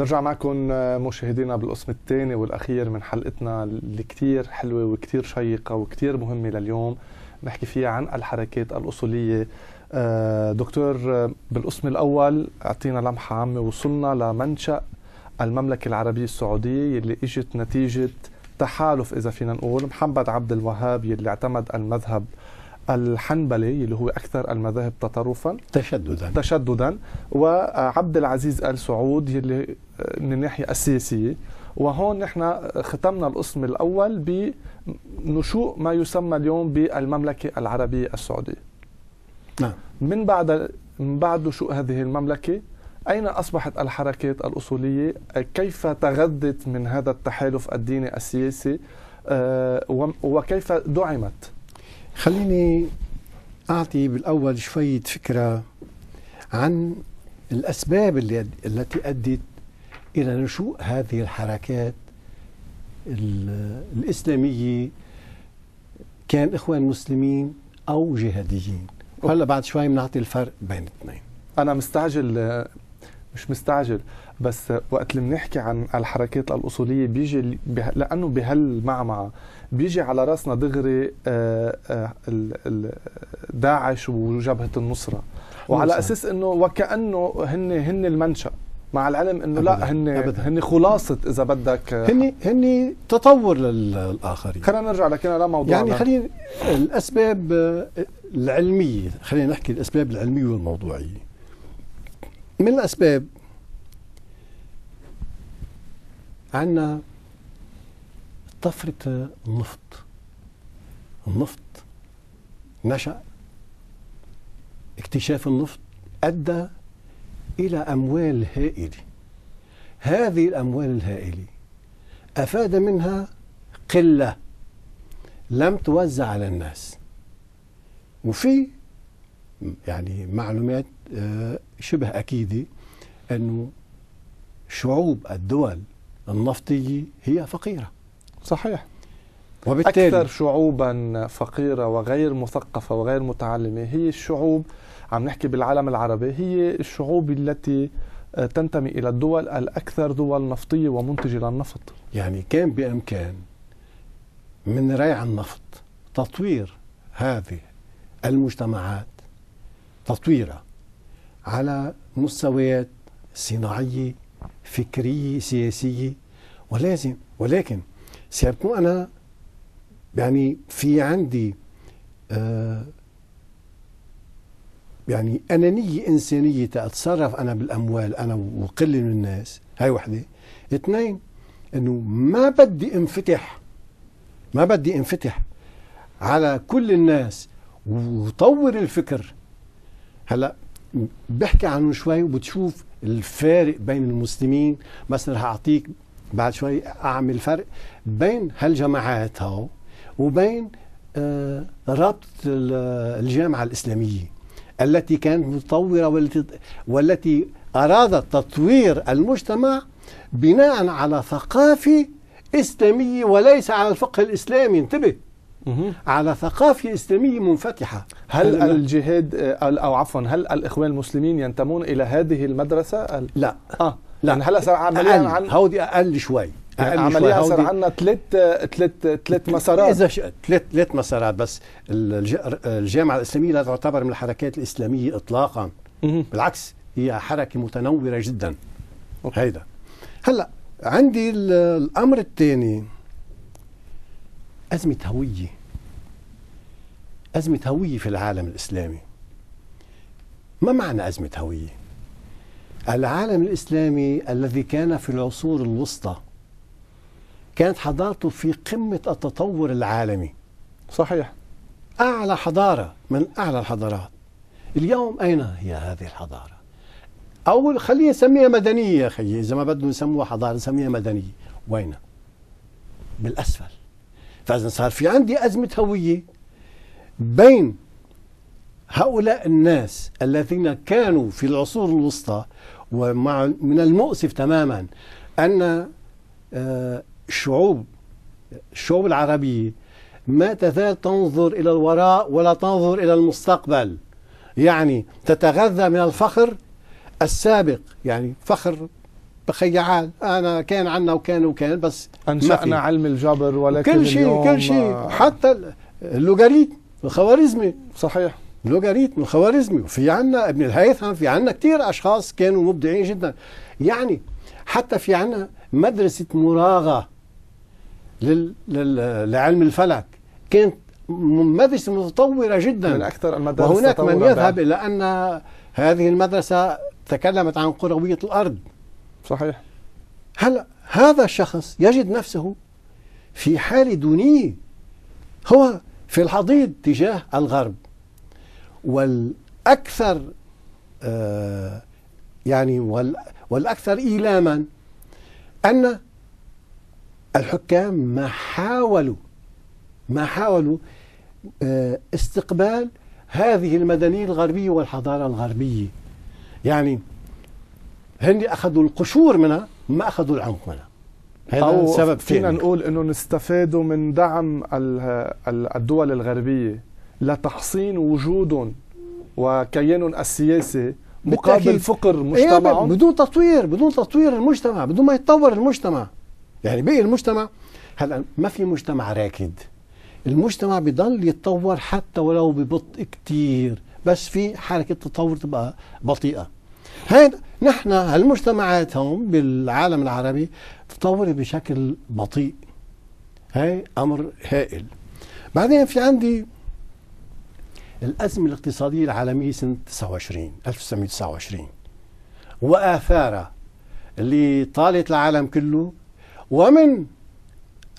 نرجع معكم آه، مشاهدينا بالقسم الثاني والاخير من حلقتنا اللي كثير حلوه وكثير شيقه وكثير مهمه لليوم نحكي فيها عن الحركات الاصوليه آه، دكتور آه، بالقسم الاول اعطينا لمحه عامه وصلنا لمنشا المملكه العربيه السعوديه اللي اجت نتيجه تحالف اذا فينا نقول محمد عبد الوهاب يلي اعتمد المذهب الحنبلي اللي هو اكثر المذاهب تطرفا تشددا تشددا وعبد العزيز ال سعود اللي آه، من الناحيه السياسيه وهون نحن ختمنا القسم الاول بنشوء ما يسمى اليوم بالمملكه العربيه السعوديه نعم من بعد من بعد نشوء هذه المملكه أين أصبحت الحركات الأصولية كيف تغذت من هذا التحالف الديني السياسي آه، وكيف دعمت خليني أعطي بالأول شوية فكرة عن الأسباب اللي التي أدت إلى نشوء هذه الحركات الإسلامية كان إخوان مسلمين أو جهاديين وهلا بعد شوي بنعطي الفرق بين الاثنين أنا مستعجل مش مستعجل بس وقت اللي بنحكي عن الحركات الأصولية بيجي لأنه بهالمعمعة بيجي على راسنا دغري آه، آه، داعش وجبهه النصره وعلى اساس انه وكانه هن هن المنشا مع العلم انه لا هن أبداً. هن خلاصه اذا بدك هن آه، هن تطور للاخرين خلينا نرجع لكنا لموضوعنا يعني خلينا الاسباب العلميه خلينا نحكي الاسباب العلميه والموضوعيه من الاسباب عندنا طفرة النفط النفط نشأ اكتشاف النفط أدى إلى أموال هائلة هذه الأموال الهائلة أفاد منها قلة لم توزع على الناس وفي يعني معلومات آه، شبه أكيدة أنه شعوب الدول النفطية هي فقيرة صحيح وبالتالي أكثر شعوبا فقيرة وغير مثقفة وغير متعلمة هي الشعوب عم نحكي بالعالم العربي هي الشعوب التي آه، تنتمي إلى الدول الأكثر دول نفطية ومنتجة للنفط يعني كان بإمكان من ريع النفط تطوير هذه المجتمعات تطويرها على مستويات صناعية فكرية سياسية ولازم ولكن سيكون انا يعني في عندي آه يعني انانيه انسانيه اتصرف انا بالاموال انا وقله من الناس هاي وحده اثنين انه ما بدي انفتح ما بدي انفتح على كل الناس وطور الفكر هلا بحكي عنه شوي وبتشوف الفارق بين المسلمين مثلا رح اعطيك بعد شوي اعمل فرق بين هالجماعات هاو وبين آه، ربط الجامعه الاسلاميه التي كانت متطوره والتي ارادت تطوير المجتمع بناء على ثقافه اسلاميه وليس على الفقه الاسلامي انتبه على ثقافة إسلامية منفتحة هل الجهاد آه، أو عفوا هل الإخوان المسلمين ينتمون إلى هذه المدرسة؟ لا آه. لا يعني هلا صار عمليا عن هودي اقل شوي يعني اقل يعني عمليا صار عندنا ثلاث ثلاث ثلاث مسارات اذا ثلاث ثلاث مسارات بس الجامعه الاسلاميه لا تعتبر من الحركات الاسلاميه اطلاقا بالعكس هي حركه متنوره جدا أوكي. هيدا هلا عندي الامر الثاني ازمه هويه ازمه هويه في العالم الاسلامي ما معنى ازمه هويه العالم الإسلامي الذي كان في العصور الوسطى كانت حضارته في قمة التطور العالمي صحيح أعلى حضارة من أعلى الحضارات اليوم أين هي هذه الحضارة أو خلينا نسميها مدنية يا أخي إذا ما بدنا يسموها حضارة نسميها مدنية وين بالأسفل فإذا صار في عندي أزمة هوية بين هؤلاء الناس الذين كانوا في العصور الوسطى ومع من المؤسف تماما أن الشعوب آه، الشعوب العربية ما تزال تنظر إلى الوراء ولا تنظر إلى المستقبل يعني تتغذى من الفخر السابق يعني فخر بخيعان انا كان عنا وكان وكان بس انشانا علم الجبر ولكن كل شيء كل شيء حتى اللوغاريتم الخوارزمي صحيح لوغاريتم الخوارزمي وفي عنا ابن الهيثم في عنا كثير أشخاص كانوا مبدعين جدا يعني حتى في عنا مدرسة مراغة لل... لل... لعلم الفلك كانت مدرسة متطورة جدا من أكثر المدارس وهناك من يذهب إلى أن هذه المدرسة تكلمت عن قروية الأرض صحيح هلا هذا الشخص يجد نفسه في حال دونية هو في الحضيض تجاه الغرب والاكثر آه، يعني والاكثر ايلاما ان الحكام ما حاولوا ما حاولوا آه، استقبال هذه المدنية الغربية والحضارة الغربية يعني هن أخذوا القشور منها ما أخذوا العمق منها هذا أو سبب فينا نقول أنه نستفادوا من دعم الدول الغربية لتحصين وجود وكيان السياسي مقابل فقر أيوة، مجتمع بدون تطوير بدون تطوير المجتمع بدون ما يتطور المجتمع يعني بقي المجتمع هلا ما في مجتمع راكد المجتمع بضل يتطور حتى ولو ببطء كتير بس في حركة تطور تبقى بطيئة هاي نحن هالمجتمعات هون بالعالم العربي تطورت بشكل بطيء هاي أمر هائل بعدين في عندي الأزمة الاقتصادية العالمية سنة 29 1929 وآثارها اللي طالت العالم كله ومن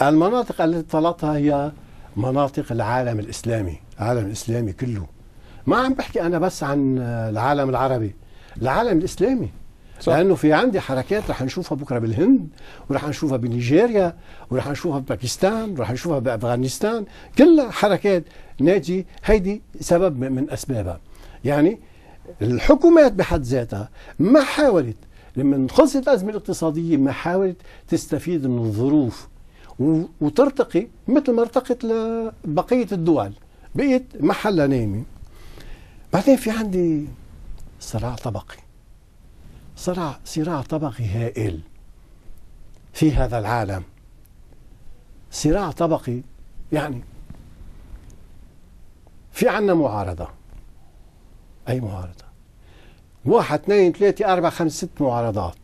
المناطق التي طالتها هي مناطق العالم الإسلامي العالم الإسلامي كله ما عم بحكي أنا بس عن العالم العربي العالم الإسلامي صح. لانه في عندي حركات رح نشوفها بكره بالهند ورح نشوفها بنيجيريا ورح نشوفها بباكستان ورح نشوفها بافغانستان كلها حركات ناتجه هيدي سبب من اسبابها يعني الحكومات بحد ذاتها ما حاولت لما خلصت الازمه الاقتصاديه ما حاولت تستفيد من الظروف وترتقي مثل ما ارتقت لبقيه الدول بقيت محلها نايمه بعدين في عندي صراع طبقي صراع صراع طبقي هائل في هذا العالم صراع طبقي يعني في عنا معارضة أي معارضة واحد اثنين ثلاثة أربعة خمسة ست معارضات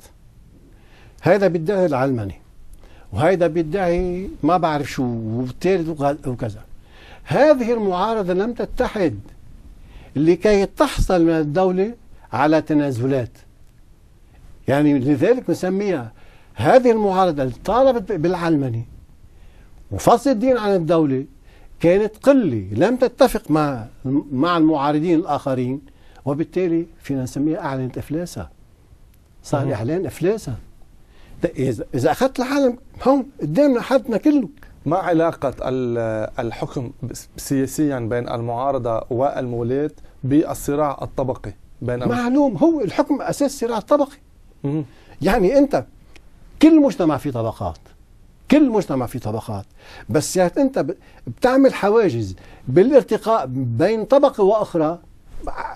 هذا بيدعي العلماني وهيدا بيدعي ما بعرف شو والثالث وكذا هذه المعارضة لم تتحد لكي تحصل من الدولة على تنازلات يعني لذلك نسميها هذه المعارضة اللي طالبت بالعلمني وفصل الدين عن الدولة كانت قلة لم تتفق مع مع المعارضين الآخرين وبالتالي فينا نسميها أعلنت إفلاسها صار إعلان إفلاسها إذا إذا أخذت العالم هون قدامنا حدنا كله ما علاقة الحكم سياسيا بين المعارضة والمولاة بالصراع الطبقي بين معلوم هو الحكم أساس صراع طبقي يعني انت كل مجتمع فيه طبقات كل مجتمع فيه طبقات بس يعني انت بتعمل حواجز بالارتقاء بين طبقه واخرى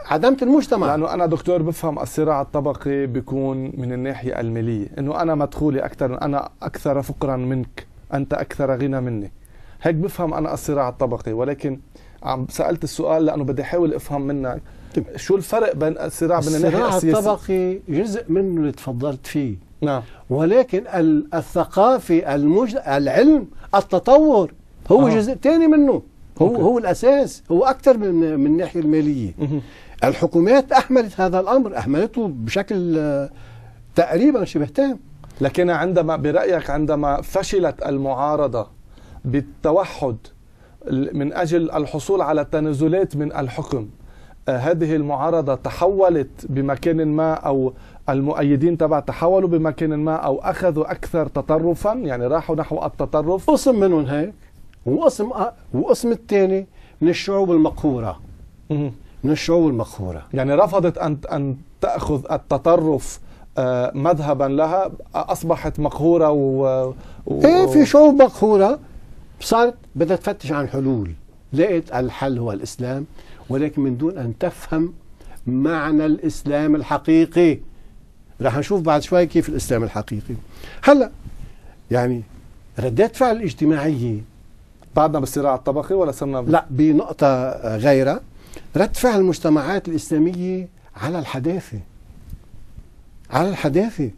عدمت المجتمع لانه انا دكتور بفهم الصراع الطبقي بيكون من الناحيه الماليه انه انا مدخولي اكثر انا اكثر فقرا منك انت اكثر غنى مني هيك بفهم انا الصراع الطبقي ولكن عم سالت السؤال لانه بدي احاول افهم منك طيب. شو الفرق بين الصراع بين الناحيه السياسيه؟ الصراع الطبقي جزء منه اللي تفضلت فيه نعم ولكن الثقافي المج... العلم التطور هو آه. جزء ثاني منه هو أوكي. هو الاساس هو اكثر من من الناحيه الماليه مه. الحكومات احملت هذا الامر احملته بشكل آه، تقريبا شبه تام لكن عندما برايك عندما فشلت المعارضه بالتوحد من اجل الحصول على التنازلات من الحكم آه، هذه المعارضة تحولت بمكان ما أو المؤيدين تبع تحولوا بمكان ما أو أخذوا أكثر تطرفا يعني راحوا نحو التطرف قسم منهم هيك وقسم وقسم الثاني من الشعوب المقهورة من الشعوب المقهورة يعني رفضت أن أن تأخذ التطرف آه، مذهبا لها أصبحت مقهورة و, و... إيه في شعوب مقهورة صارت بدها تفتش عن حلول لقيت الحل هو الإسلام ولكن من دون أن تفهم معنى الإسلام الحقيقي راح نشوف بعد شوي كيف الإسلام الحقيقي هلأ يعني ردات فعل الاجتماعية بعدنا بالصراع الطبقي ولا صرنا ب... لا بنقطة غيرها رد فعل المجتمعات الإسلامية على الحداثة على الحداثة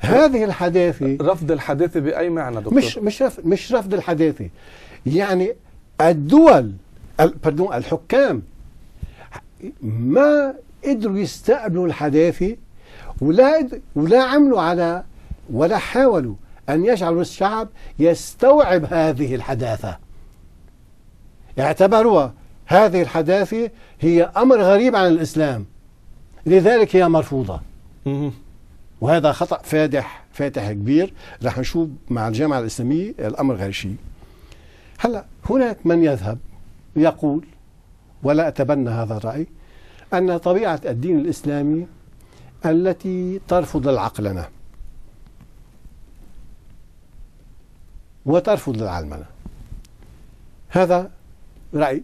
هذه الحداثة رفض الحداثة بأي معنى دكتور؟ مش مش رفض مش رفض الحداثة يعني الدول بردون الحكام ما قدروا يستقبلوا الحداثة ولا ولا عملوا على ولا حاولوا أن يجعلوا الشعب يستوعب هذه الحداثة اعتبروها هذه الحداثة هي أمر غريب عن الإسلام لذلك هي مرفوضة وهذا خطأ فادح فاتح كبير رح نشوف مع الجامعة الإسلامية الأمر غير شيء هلأ هناك من يذهب يقول ولا أتبنى هذا الرأي أن طبيعة الدين الإسلامي التي ترفض العقلنة وترفض العلمنة هذا رأي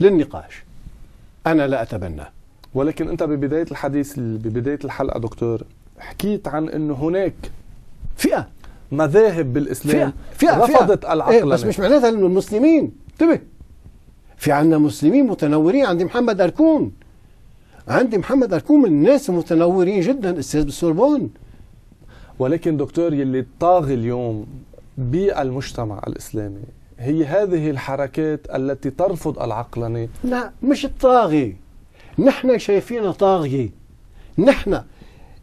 للنقاش أنا لا أتبناه ولكن أنت ببداية الحديث ببداية الحلقة دكتور حكيت عن أنه هناك فئة مذاهب بالاسلام فيها فيها رفضت العقل إيه بس مش معناتها انه المسلمين انتبه في عندنا مسلمين متنورين عندي محمد اركون عندي محمد اركون من الناس المتنورين جدا استاذ بالسوربون ولكن دكتور يلي طاغي اليوم بالمجتمع الاسلامي هي هذه الحركات التي ترفض العقلانية لا مش الطاغي نحن شايفينها طاغية نحن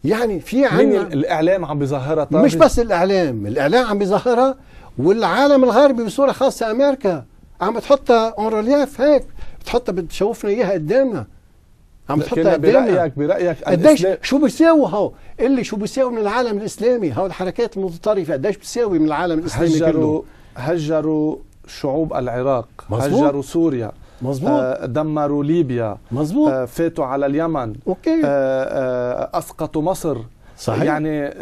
يعني في عندنا الاعلام عم بيظهرها مش بس الاعلام الاعلام عم بيظهرها والعالم الغربي بصوره خاصه امريكا عم تحطها اون ريليف هيك بتحطها بتشوفنا اياها قدامنا عم تحطها قدامنا برايك برايك قديش شو بيساووا هو اللي شو بيساووا من العالم الاسلامي هو الحركات المتطرفه قديش بتساوي من العالم الاسلامي هجروا كله هجروا شعوب العراق مزبوط. هجروا سوريا مظبوط آه، دمروا ليبيا مظبوط آه، فاتوا على اليمن أوكي. آه، أسقطوا مصر صحيح. يعني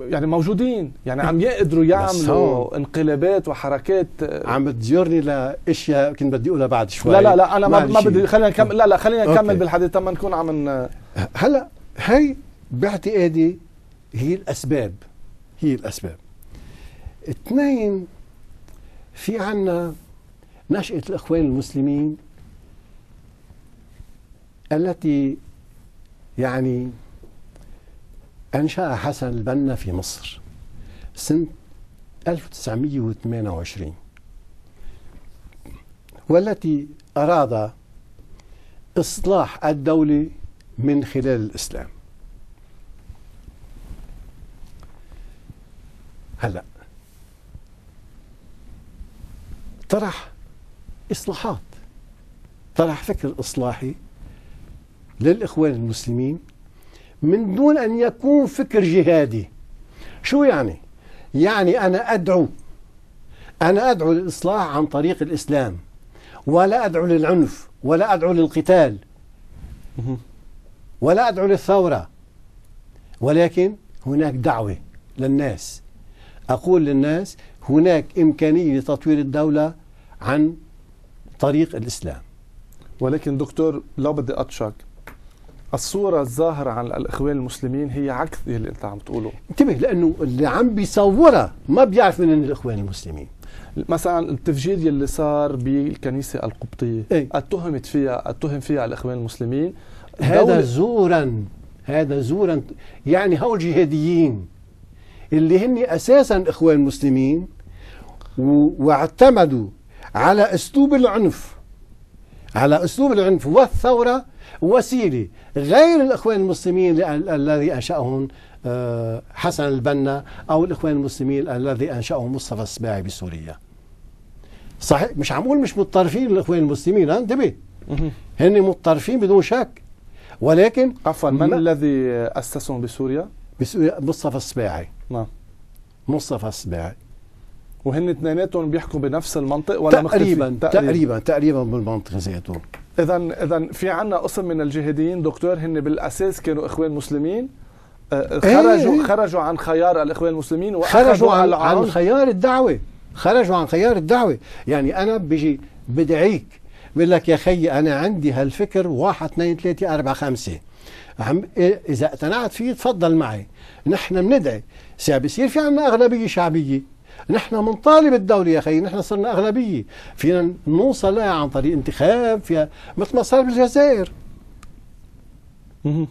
يعني موجودين يعني عم يقدروا يعملوا انقلابات وحركات عم بتزورني لاشياء كنت بدي اقولها بعد شوي لا لا لا انا ما, ما بدي خلينا نكمل لا لا خلينا نكمل بالحديث تما نكون عم ن... هلا هي باعتقادي هي الاسباب هي الاسباب اثنين في عنا نشأة الإخوان المسلمين التي يعني أنشأ حسن البنا في مصر سنة 1928 والتي أراد إصلاح الدولة من خلال الإسلام هلأ طرح إصلاحات طرح فكر إصلاحي للإخوان المسلمين من دون أن يكون فكر جهادي شو يعني؟ يعني أنا أدعو أنا أدعو للإصلاح عن طريق الإسلام ولا أدعو للعنف ولا أدعو للقتال ولا أدعو للثورة ولكن هناك دعوة للناس أقول للناس هناك إمكانية لتطوير الدولة عن طريق الإسلام ولكن دكتور لو بدي أتشك الصورة الظاهرة عن الإخوان المسلمين هي عكس اللي أنت عم تقوله انتبه لأنه اللي عم بيصورها ما بيعرف من الإخوان المسلمين مثلا التفجير يلي صار بالكنيسة القبطية ايه؟ اتهمت فيها اتهم فيها الإخوان المسلمين هذا زورا هذا زورا يعني هؤلاء الجهاديين اللي هن أساسا إخوان مسلمين واعتمدوا على أسلوب العنف على أسلوب العنف والثورة وسيلة غير الإخوان المسلمين الذي أنشأهم آه، حسن البنا أو الإخوان المسلمين الذي أنشأهم مصطفى السباعي بسوريا صحيح مش عم أقول مش متطرفين الإخوان المسلمين آه، انتبه هن متطرفين بدون شك ولكن عفوا من الذي أسسهم بسوريا؟ بسوريا مصطفى السباعي نعم مصطفى السباعي وهن اثنيناتهم بيحكوا بنفس المنطق ولا تقريبا مختلفين؟ تقريبا تقريبا بالمنطق ذاته اذا اذا في عنا قسم من الجهاديين دكتور هن بالاساس كانوا اخوان مسلمين آه، إيه. خرجوا ايه. خرجوا عن خيار الاخوان المسلمين خرجوا عن, عن خيار الدعوه خرجوا عن خيار الدعوه يعني انا بيجي بدعيك بقول لك يا خي انا عندي هالفكر واحد اثنين ثلاثه اربعه خمسه عم إيه، اذا اقتنعت فيه تفضل معي نحن بندعي بصير في عنا اغلبيه شعبيه نحن بنطالب الدولة يا أخي نحن صرنا أغلبية فينا نوصل لها عن طريق انتخاب فيها مثل ما صار بالجزائر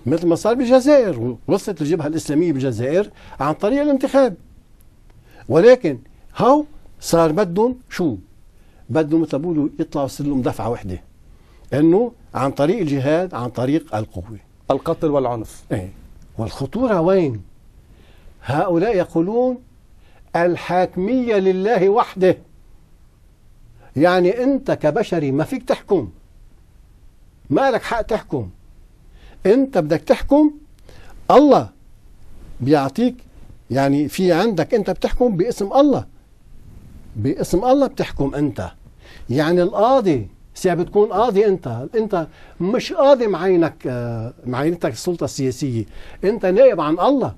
مثل ما صار بالجزائر وصلت الجبهة الإسلامية بالجزائر عن طريق الانتخاب ولكن هاو صار بدهم شو بدهم مثل بيقولوا يطلعوا سلم دفعة واحدة انه عن طريق الجهاد عن طريق القوة القتل والعنف ايه والخطورة وين هؤلاء يقولون الحاكمية لله وحده يعني أنت كبشري ما فيك تحكم ما لك حق تحكم أنت بدك تحكم الله بيعطيك يعني في عندك أنت بتحكم باسم الله باسم الله بتحكم أنت يعني القاضي ساعة بتكون قاضي انت انت مش قاضي معينك آه، معينتك السلطه السياسيه انت نائب عن الله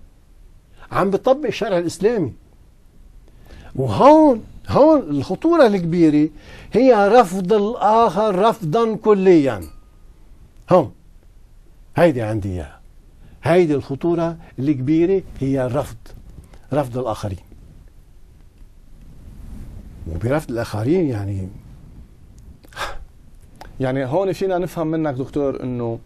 عم بتطبق الشرع الاسلامي وهون هون الخطورة الكبيرة هي رفض الآخر رفضا كليا هون هيدي عندي إياها هيدي الخطورة الكبيرة هي رفض رفض الآخرين وبرفض الآخرين يعني يعني هون فينا نفهم منك دكتور انه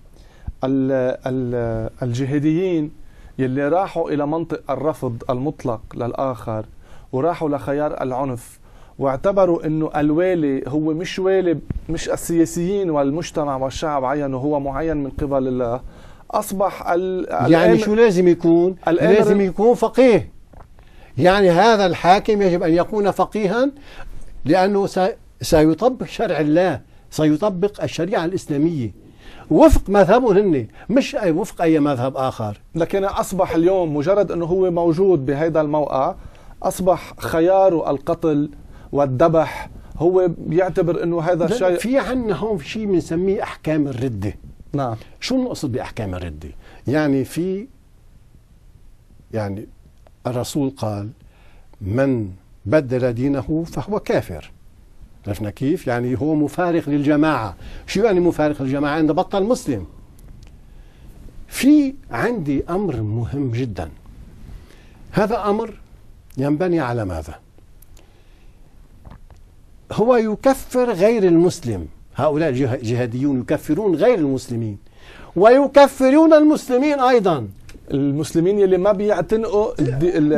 الجهاديين يلي راحوا الى منطق الرفض المطلق للاخر وراحوا لخيار العنف واعتبروا انه الوالي هو مش والي مش السياسيين والمجتمع والشعب عينه هو معين من قبل الله اصبح ال يعني شو لازم يكون؟ لازم يكون فقيه يعني هذا الحاكم يجب ان يكون فقيها لانه سيطبق شرع الله سيطبق الشريعه الاسلاميه وفق مذهبه هن مش أي وفق اي مذهب اخر لكن اصبح اليوم مجرد انه هو موجود بهذا الموقع اصبح خياره القتل والذبح هو بيعتبر انه هذا الشيء في عندنا هون شيء بنسميه احكام الرده نعم شو نقصد باحكام الرده؟ يعني في يعني الرسول قال من بدل دينه فهو كافر عرفنا كيف؟ يعني هو مفارق للجماعه، شو يعني مفارق للجماعه؟ عند بطل مسلم في عندي امر مهم جدا هذا امر ينبني على ماذا هو يكفر غير المسلم هؤلاء الجهاديون يكفرون غير المسلمين ويكفرون المسلمين ايضا المسلمين اللي ما بيعتنقوا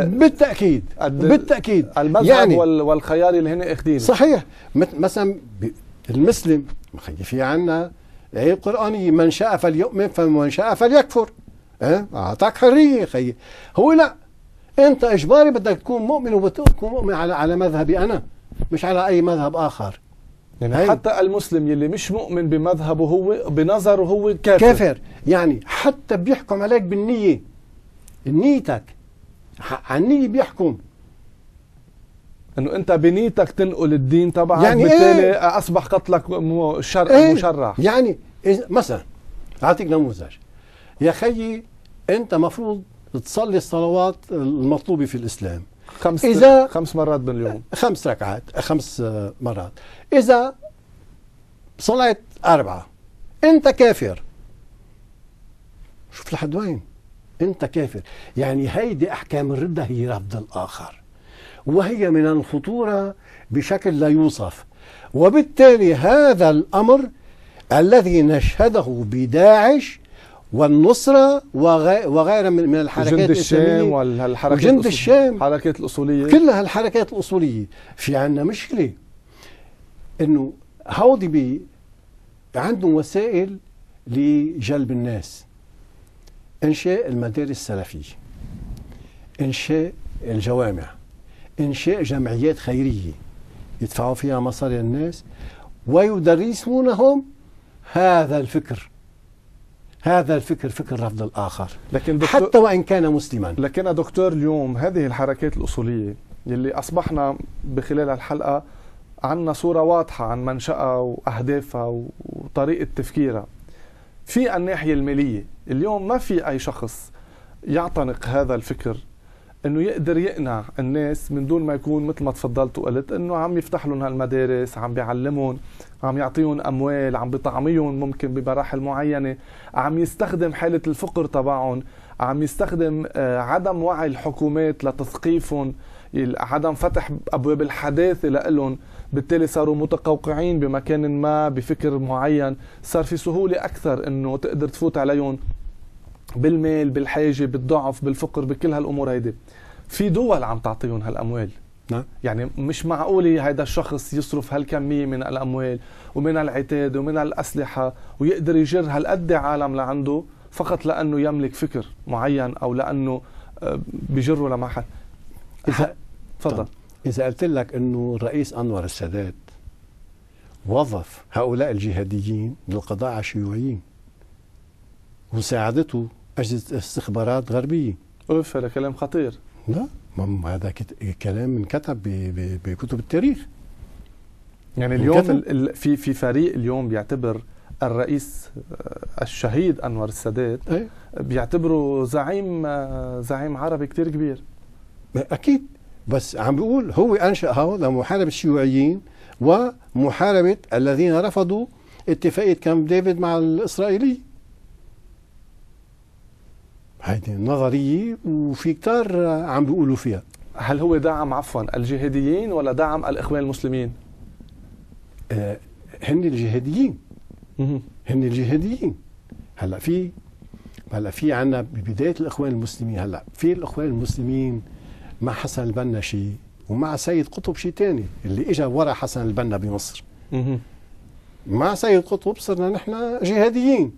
بالتاكيد بالتاكيد المذهب يعني والخيار اللي هنا اخذينه صحيح مثلا المسلم في عنا اي قراني من شاء فليؤمن فمن شاء فليكفر إيه؟ اعطاك حريه خي هو لا انت اجباري بدك تكون مؤمن وبتكون مؤمن على على مذهبي انا مش على اي مذهب اخر يعني هاي حتى المسلم يلي مش مؤمن بمذهبه هو بنظره هو كافر كافر يعني حتى بيحكم عليك بالنية نيتك النية بيحكم انه انت بنيتك تنقل الدين تبعك يعني بالتالي ايه؟ اصبح قتلك شرع ايه؟ مشرع يعني مثلا اعطيك نموذج يا خيي انت مفروض بتصلي الصلوات المطلوبة في الإسلام خمس إذا خمس مرات باليوم خمس ركعات خمس مرات إذا صليت أربعة أنت كافر شوف لحد وين أنت كافر يعني هيدي أحكام الردة هي رفض الآخر وهي من الخطورة بشكل لا يوصف وبالتالي هذا الأمر الذي نشهده بداعش والنصره وغيرها من الحركات الشام والحركات جند الشام الحركات الاصوليه كل هالحركات الاصوليه في عندنا مشكله انه هودي بي عندهم وسائل لجلب الناس انشاء المدارس السلفيه انشاء الجوامع انشاء جمعيات خيريه يدفعوا فيها مصاري الناس ويدرسونهم هذا الفكر هذا الفكر فكر رفض الآخر لكن دكتور حتى وإن كان مسلما لكن دكتور اليوم هذه الحركات الأصولية اللي أصبحنا بخلال الحلقة عندنا صورة واضحة عن منشأها وأهدافها وطريقة تفكيرها في الناحية المالية اليوم ما في أي شخص يعتنق هذا الفكر انه يقدر يقنع الناس من دون ما يكون مثل ما تفضلت وقلت انه عم يفتح لهم هالمدارس عم بيعلمهم عم يعطيهم اموال عم بيطعميهم ممكن بمراحل معينه عم يستخدم حاله الفقر تبعهم عم يستخدم آه، عدم وعي الحكومات لتثقيفهم عدم فتح ابواب الحداثه لهم بالتالي صاروا متقوقعين بمكان ما بفكر معين صار في سهوله اكثر انه تقدر تفوت عليهم بالمال بالحاجه بالضعف بالفقر بكل هالامور هيدي في دول عم تعطيهم هالاموال نعم. يعني مش معقولة هيدا الشخص يصرف هالكمية من الأموال ومن العتاد ومن الأسلحة ويقدر يجر هالقد عالم لعنده فقط لأنه يملك فكر معين أو لأنه آه، بجره لمحل إذا تفضل طيب. إذا قلت لك أنه الرئيس أنور السادات وظف هؤلاء الجهاديين للقضاء على الشيوعيين وساعدته أجهزة استخبارات غربية أوف هذا كلام خطير لا ما هذا كلام انكتب بكتب التاريخ يعني اليوم في في فريق اليوم بيعتبر الرئيس آه، الشهيد انور السادات إيه. بيعتبره زعيم آه، زعيم عربي كثير كبير اكيد بس عم بيقول هو انشا هون لمحاربه الشيوعيين ومحاربه الذين رفضوا اتفاقيه كامب ديفيد مع الاسرائيلي هيدي نظريه وفي كتار عم بيقولوا فيها هل هو دعم عفوا الجهاديين ولا دعم الاخوان المسلمين؟ آه هن الجهاديين هن الجهاديين هلا في هلا في عنا ببدايه الاخوان المسلمين هلا في الاخوان المسلمين مع حسن البنا شيء ومع سيد قطب شيء تاني اللي اجى ورا حسن البنا بمصر مع سيد قطب صرنا نحن جهاديين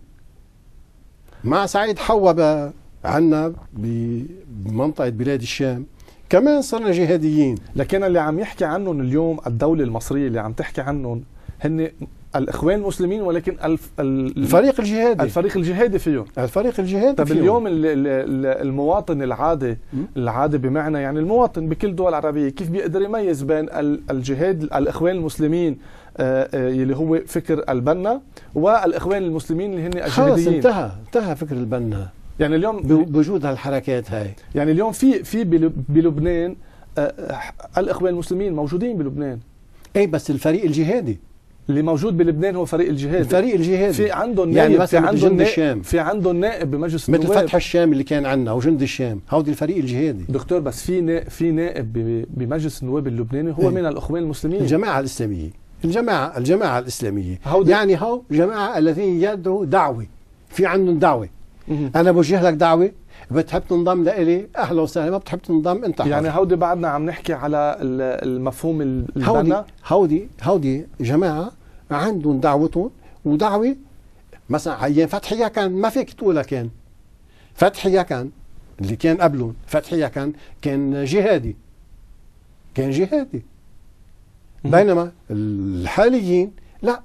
مع سعيد حوا عندنا بمنطقه بلاد الشام كمان صرنا جهاديين لكن اللي عم يحكي عنهم اليوم الدوله المصريه اللي عم تحكي عنهم هن الاخوان المسلمين ولكن الف الفريق الجهادي الفريق الجهادي فيهم الفريق الجهادي طب فيهم. اليوم المواطن العادي العادي بمعنى يعني المواطن بكل دول العربيه كيف بيقدر يميز بين الجهاد الاخوان المسلمين اللي آه، آه، هو فكر البنا والاخوان المسلمين اللي هن الجهاديين خلص انتهى انتهى فكر البنا يعني اليوم بوجود هالحركات هاي يعني اليوم في في بلبنان آه، آه، الاخوان المسلمين موجودين بلبنان اي بس الفريق الجهادي اللي موجود بلبنان هو فريق الجهاد الفريق الجهاد يعني في عندهم نائب يعني في عندهم جند الشام في عنده نائب بمجلس النواب مثل فتح الشام اللي كان عندنا وجند الشام هودي الفريق الجهادي دكتور بس في نائب في نائب بمجلس النواب اللبناني هو إيه؟ من الاخوان المسلمين الجماعه الاسلاميه الجماعه الجماعه الاسلاميه هودي يعني هو جماعه الذين يدعوا دعوه في عندهم دعوه انا بوجه لك دعوه بتحب تنضم لإلي اهلا وسهلا ما بتحب تنضم انت حر. يعني هودي بعدنا عم نحكي على المفهوم البنا هودي هودي هودي جماعه عندهم دعوتهم ودعوه مثلا ايام فتحيه كان ما فيك تقولها كان فتحيه كان اللي كان قبلهم فتحيه كان كان جهادي كان جهادي بينما الحاليين لا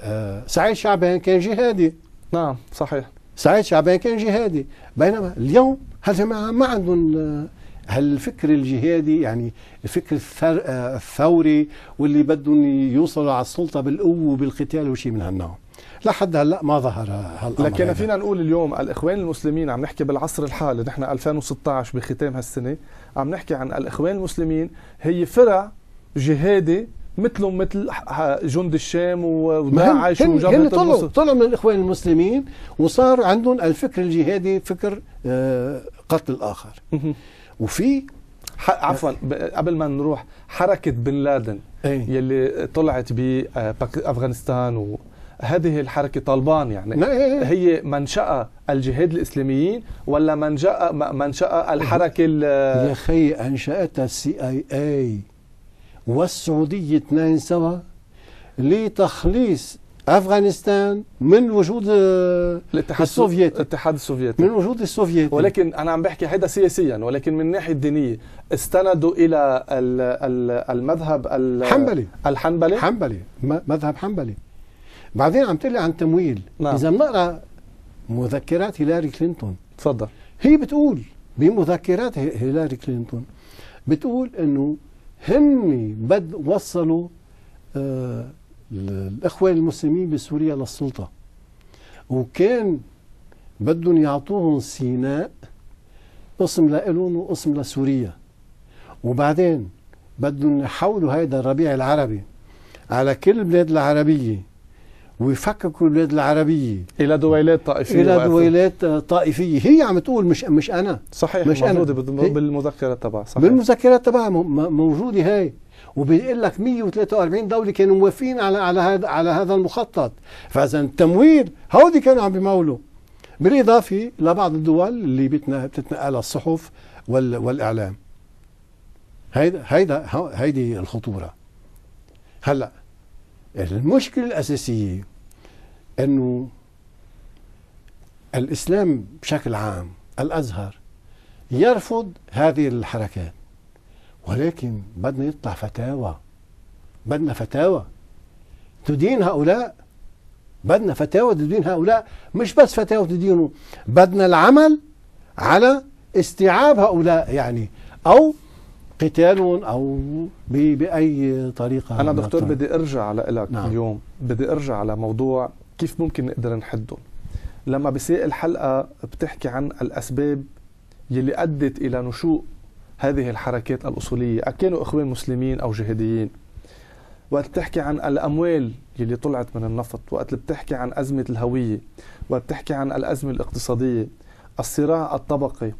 آه، سعيد شعبان كان جهادي نعم صحيح سعيد شعبان كان جهادي بينما اليوم هالجماعة ما عندهم هالفكر الجهادي يعني الفكر آه، الثوري واللي بدهم يوصلوا على السلطة بالقوة وبالقتال وشي من هالنوع لحد هلا ما ظهر هالامر لكن فينا نقول اليوم الاخوان المسلمين عم نحكي بالعصر الحالي نحن 2016 بختام هالسنه عم نحكي عن الاخوان المسلمين هي فرع جهادي مثلهم مثل جند الشام وداعش وجبهه النصر طلعوا طلعوا من الاخوان المسلمين وصار عندهم الفكر الجهادي فكر آه، قتل الاخر وفي آه، عفوا قبل ما نروح حركه بن لادن أي. يلي طلعت بافغانستان آه، و هذه الحركه طالبان يعني إيه، إيه. هي منشاه الجهاد الاسلاميين ولا منشاه منشا إيه. الحركه يا خي انشاتها السي اي اي والسعودية اثنين سوا لتخليص افغانستان من وجود آه، الاتحاد السوفيتي الاتحاد السوفيتي من وجود السوفيتي ولكن انا عم بحكي هذا سياسيا ولكن من الناحيه الدينيه استندوا الى المذهب الحنبلي الحنبلي حنبلي مذهب حنبلي بعدين عم لي عن تمويل نعم. اذا بنقرا مذكرات هيلاري كلينتون تفضل هي بتقول بمذكرات هيلاري كلينتون بتقول انه هم بد وصلوا الإخوة آه، المسلمين بسوريا للسلطة وكان بدهم يعطوهم سيناء قسم لالون وقسم لسوريا وبعدين بدهم يحولوا هيدا الربيع العربي على كل البلاد العربية ويفككوا البلاد العربية إلى دويلات طائفية إلى دويلات طائفية هي عم تقول مش مش أنا صحيح مش أنا بالمذكرة تبعها صحيح بالمذكرة تبعها موجودة هاي وبيقول لك 143 دولة كانوا موافقين على على هذا على هذا المخطط فإذا التمويل هودي كانوا عم بيمولوا بالإضافة لبعض الدول اللي بتتنقلها الصحف وال والإعلام هيدا هيدا هيدي الخطورة هلأ المشكلة الأساسية أنه الإسلام بشكل عام الأزهر يرفض هذه الحركات ولكن بدنا يطلع فتاوى بدنا فتاوى تدين هؤلاء بدنا فتاوى تدين هؤلاء مش بس فتاوى تدينه بدنا العمل على استيعاب هؤلاء يعني أو قتال او باي طريقه انا دكتور طريقة. بدي ارجع على لك نعم. اليوم بدي ارجع على موضوع كيف ممكن نقدر نحدهم لما بسيق الحلقه بتحكي عن الاسباب يلي ادت الى نشوء هذه الحركات الاصوليه كانوا اخوان مسلمين او جهاديين وقت بتحكي عن الاموال يلي طلعت من النفط وقت بتحكي عن ازمه الهويه وقت بتحكي عن الازمه الاقتصاديه الصراع الطبقي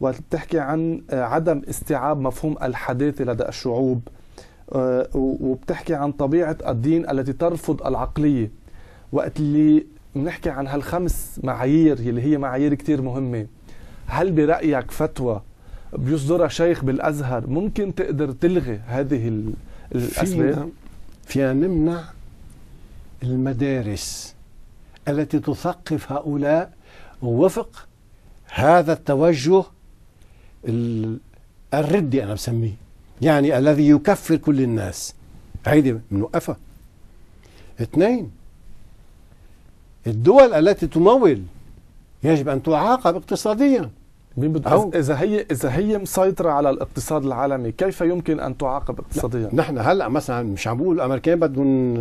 وقت بتحكي عن آه، عدم استيعاب مفهوم الحداثة لدى الشعوب آه، وبتحكي عن طبيعة الدين التي ترفض العقلية وقت اللي بنحكي عن هالخمس معايير اللي هي معايير كتير مهمة هل برأيك فتوى بيصدرها شيخ بالأزهر ممكن تقدر تلغي هذه الأسباب؟ فينا, فينا نمنع المدارس التي تثقف هؤلاء وفق هذا التوجه الردي انا بسميه يعني الذي يكفر كل الناس هيدي بنوقفها اثنين الدول التي تمول يجب ان تعاقب اقتصاديا مين أو... اذا هي اذا هي مسيطره على الاقتصاد العالمي كيف يمكن ان تعاقب اقتصاديا نحن هلا مثلا مش عم بقول الامريكان بدهم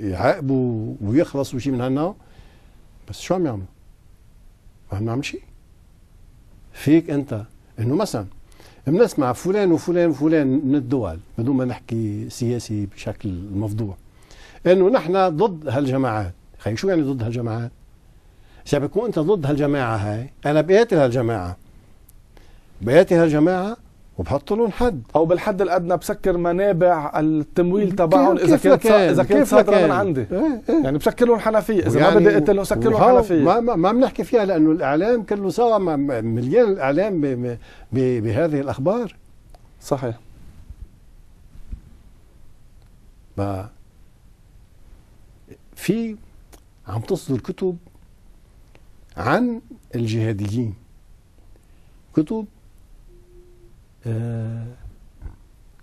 يعاقبوا ويخلصوا شيء من هالنوع بس شو عم يعملوا ما عم نعمل شيء فيك انت انه مثلا بنسمع فلان وفلان وفلان من الدول بدون ما نحكي سياسي بشكل مفضوع انه نحن ضد هالجماعات خي شو يعني ضد هالجماعات اذا بكون انت ضد هالجماعه هاي انا بقاتل هالجماعه بقاتل هالجماعه وبحط لهم حد او بالحد الادنى بسكر منابع التمويل تبعهم اذا كان اذا كانت صادره من عندي إيه إيه. يعني بسكر لهم حنفيه اذا يعني ما بدي اقتلهم سكر لهم حنفيه ما ما, ما بنحكي فيها لانه الاعلام كله سوا مليان الاعلام بهذه الاخبار صحيح ما في عم تصدر كتب عن الجهاديين كتب آه،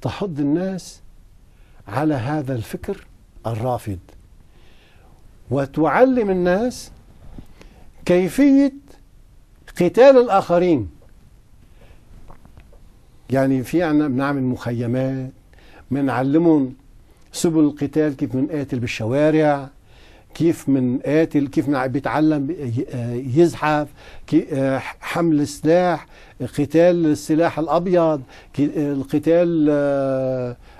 تحض الناس على هذا الفكر الرافض وتعلم الناس كيفية قتال الآخرين يعني في عنا بنعمل مخيمات بنعلمهم سبل القتال كيف بنقاتل بالشوارع كيف من قاتل كيف من بيتعلم يزحف حمل السلاح قتال السلاح الابيض القتال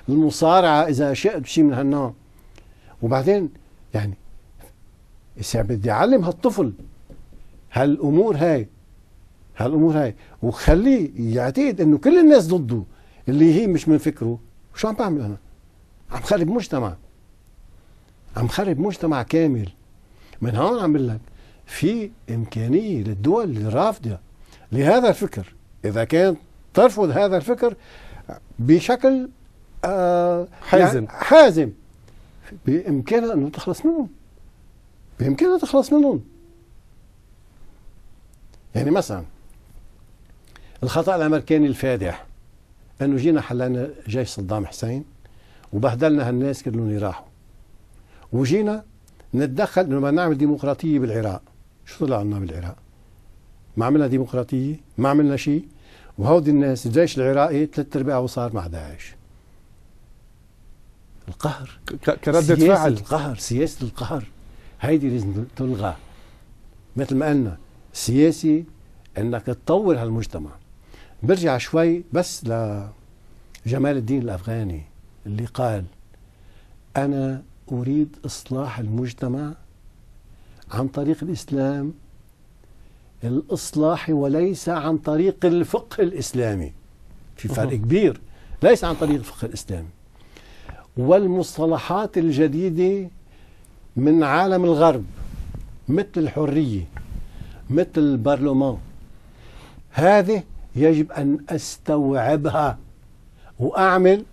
المصارعه اذا شئت شيء من هالنوع وبعدين يعني اذا بدي اعلم هالطفل هالامور هاي هالامور هاي وخليه يعتقد انه كل الناس ضده اللي هي مش من فكره شو عم بعمل انا عم خرب مجتمع عم خرب مجتمع كامل من هون عم لك في إمكانية للدول الرافضه لهذا الفكر إذا كانت ترفض هذا الفكر بشكل آه حازم يعني حازم بإمكانها أنه تخلص منهم بإمكانها تخلص منهم يعني مثلا الخطأ الأمريكاني الفادح أنه جينا حلينا جيش صدام حسين وبهدلنا هالناس كلهم اللي راحوا وجينا نتدخل لما نعمل ديمقراطية بالعراق شو طلع لنا بالعراق ما عملنا ديمقراطية ما عملنا شيء وهودي الناس الجيش العراقي ثلاث ارباع صار مع داعش القهر كردة فعل سياسة القهر سياسة القهر هيدي لازم تلغى مثل ما قلنا سياسي انك تطور هالمجتمع برجع شوي بس لجمال الدين الافغاني اللي قال انا أريد إصلاح المجتمع عن طريق الإسلام الإصلاحي وليس عن طريق الفقه الإسلامي في فرق كبير ليس عن طريق الفقه الإسلامي والمصطلحات الجديدة من عالم الغرب مثل الحرية مثل البرلمان هذه يجب أن أستوعبها وأعمل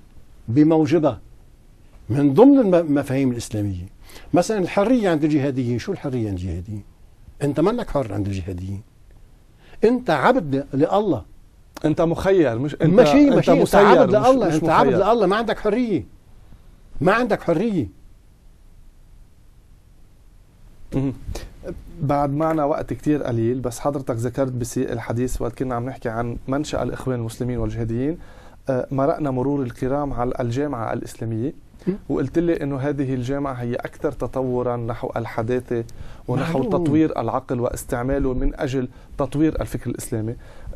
بموجبها من ضمن المفاهيم الاسلاميه مثلا الحريه عند الجهاديين شو الحريه عند الجهاديين انت منك حر عند الجهاديين انت عبد لله انت مخير مش انت ماشي ماشي انت, انت عبد لله انت عبد لله ما عندك حريه ما عندك حريه بعد معنا وقت كتير قليل بس حضرتك ذكرت بسياق الحديث وقت كنا عم نحكي عن منشأ الإخوان المسلمين والجهاديين آه، مرقنا مرور الكرام على الجامعة الإسلامية إيه؟ وقلت لي انه هذه الجامعه هي اكثر تطورا نحو الحداثه ونحو معلوم. تطوير العقل واستعماله من اجل تطوير الفكر الاسلامي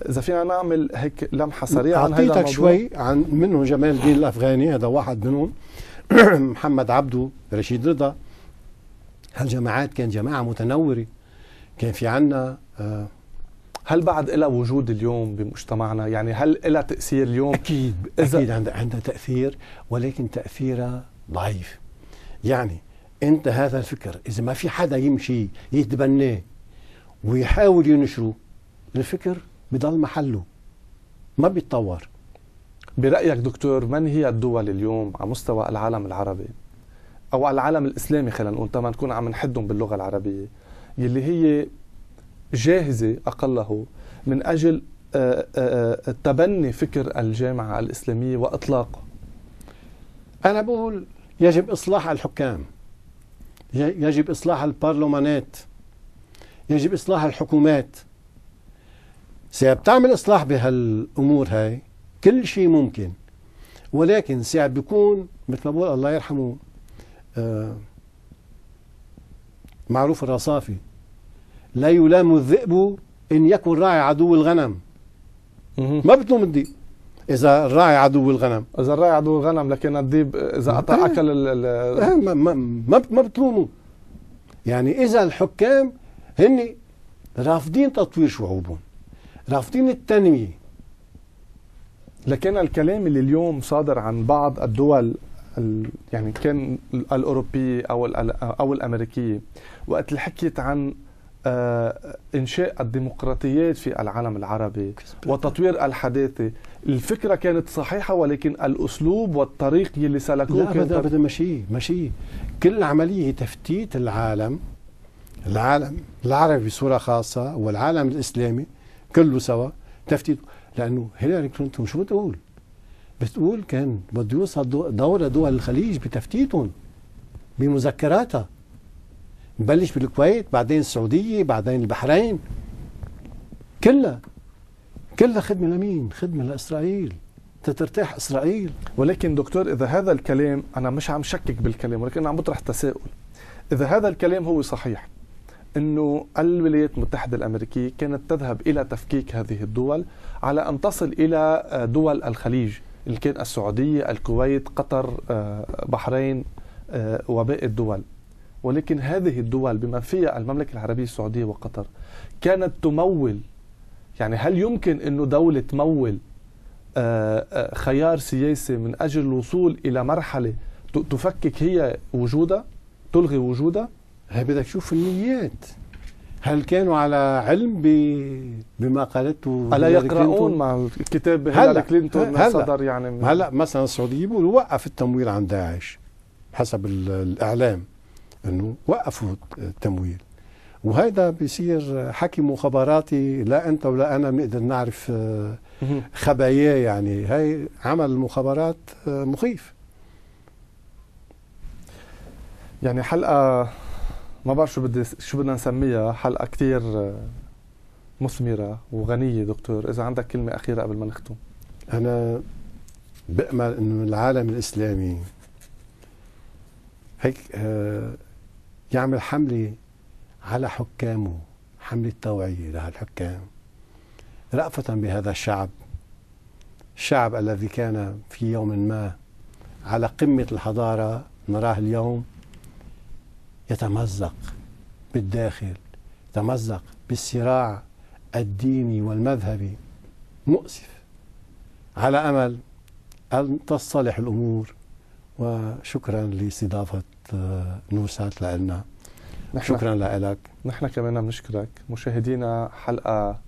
اذا فينا نعمل هيك لمحه سريعه عن هذا الموضوع شوي عن منهم جمال الدين الافغاني هذا واحد منهم محمد عبده رشيد رضا هالجماعات كان جماعه متنوره كان في عنا آه هل بعد لها وجود اليوم بمجتمعنا يعني هل لها تاثير اليوم اكيد إذا اكيد عندها عندها تاثير ولكن تاثيرها ضعيف يعني انت هذا الفكر اذا ما في حدا يمشي يتبناه ويحاول ينشره الفكر بضل محله ما بيتطور برايك دكتور من هي الدول اليوم على مستوى العالم العربي او العالم الاسلامي خلينا نقول تما نكون عم نحدهم باللغه العربيه يلي هي جاهزة أقله من أجل آه، آه، آه، تبني فكر الجامعة الإسلامية وإطلاقه أنا بقول يجب إصلاح الحكام يجب إصلاح البرلمانات يجب إصلاح الحكومات ساعة بتعمل إصلاح بهالأمور هاي كل شيء ممكن ولكن ساعة بيكون مثل ما بقول الله يرحمه معروف الرصافي لا يلام الذئب إن يكن راعي عدو الغنم ما بتلوم الديب اذا الراعي عدو الغنم اذا الراعي عدو الغنم لكن الديب اذا قطع إيه. اكل ال إيه، ما ما ما بتلومه يعني اذا الحكام هن رافضين تطوير شعوبهم رافضين التنميه لكن الكلام اللي اليوم صادر عن بعض الدول يعني كان الاوروبيه او او الامريكيه وقت اللي حكيت عن آه، انشاء الديمقراطيات في العالم العربي وتطوير الحداثه الفكره كانت صحيحه ولكن الاسلوب والطريق اللي سلكوه لا ابدا ابدا ماشي ماشي كل العمليه تفتيت العالم العالم العربي بصوره خاصه والعالم الاسلامي كله سوا تفتيت لانه هيلاري كلينتون شو بتقول؟ بتقول كان بده يوصل دور دول الخليج بتفتيتهم بمذكراتها نبلش بالكويت بعدين السعودية بعدين البحرين كلها كلها خدمة لمين خدمة لإسرائيل تترتاح إسرائيل ولكن دكتور إذا هذا الكلام أنا مش عم شكك بالكلام ولكن عم بطرح تساؤل إذا هذا الكلام هو صحيح أنه الولايات المتحدة الأمريكية كانت تذهب إلى تفكيك هذه الدول على أن تصل إلى آه، دول الخليج اللي كان السعودية الكويت قطر آه، بحرين آه، وباقي الدول ولكن هذه الدول بما فيها المملكة العربية السعودية وقطر كانت تمول يعني هل يمكن أنه دولة تمول آه، آه، خيار سياسي من أجل الوصول إلى مرحلة تفكك هي وجودها تلغي وجودها هي بدك تشوف النيات هل كانوا على علم بما قالته الا يقرؤون مع كتاب هلا كلينتون هل صدر يعني هلا مثلا السعوديه بيقولوا وقف التمويل عن داعش حسب الاعلام انه وقفوا التمويل وهيدا بصير حكي مخابراتي لا انت ولا انا بنقدر نعرف آه، خباياه يعني هي عمل المخابرات آه، مخيف يعني حلقه ما بعرف شو بدي شو بدنا نسميها حلقه كثير آه، مثمره وغنيه دكتور اذا عندك كلمه اخيره قبل ما نختم انا بامل انه العالم الاسلامي هيك يعمل حملة على حكامه حملة توعية لهالحكام رأفة بهذا الشعب الشعب الذي كان في يوم ما على قمة الحضارة نراه اليوم يتمزق بالداخل يتمزق بالصراع الديني والمذهبي مؤسف على أمل أن تصطلح الأمور وشكرا لاستضافة نوسات لنا شكرا لك نحن كمان بنشكرك مشاهدينا حلقه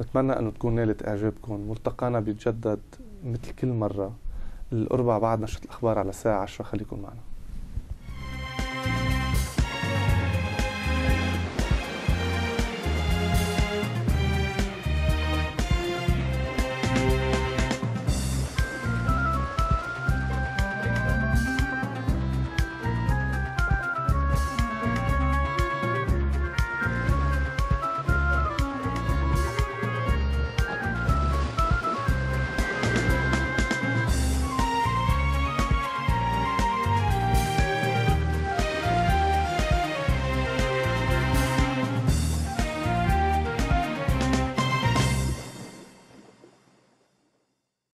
بتمنى انه تكون نالت اعجابكم ملتقانا بيتجدد مثل كل مره الاربع بعد نشره الاخبار على الساعه 10 خليكم معنا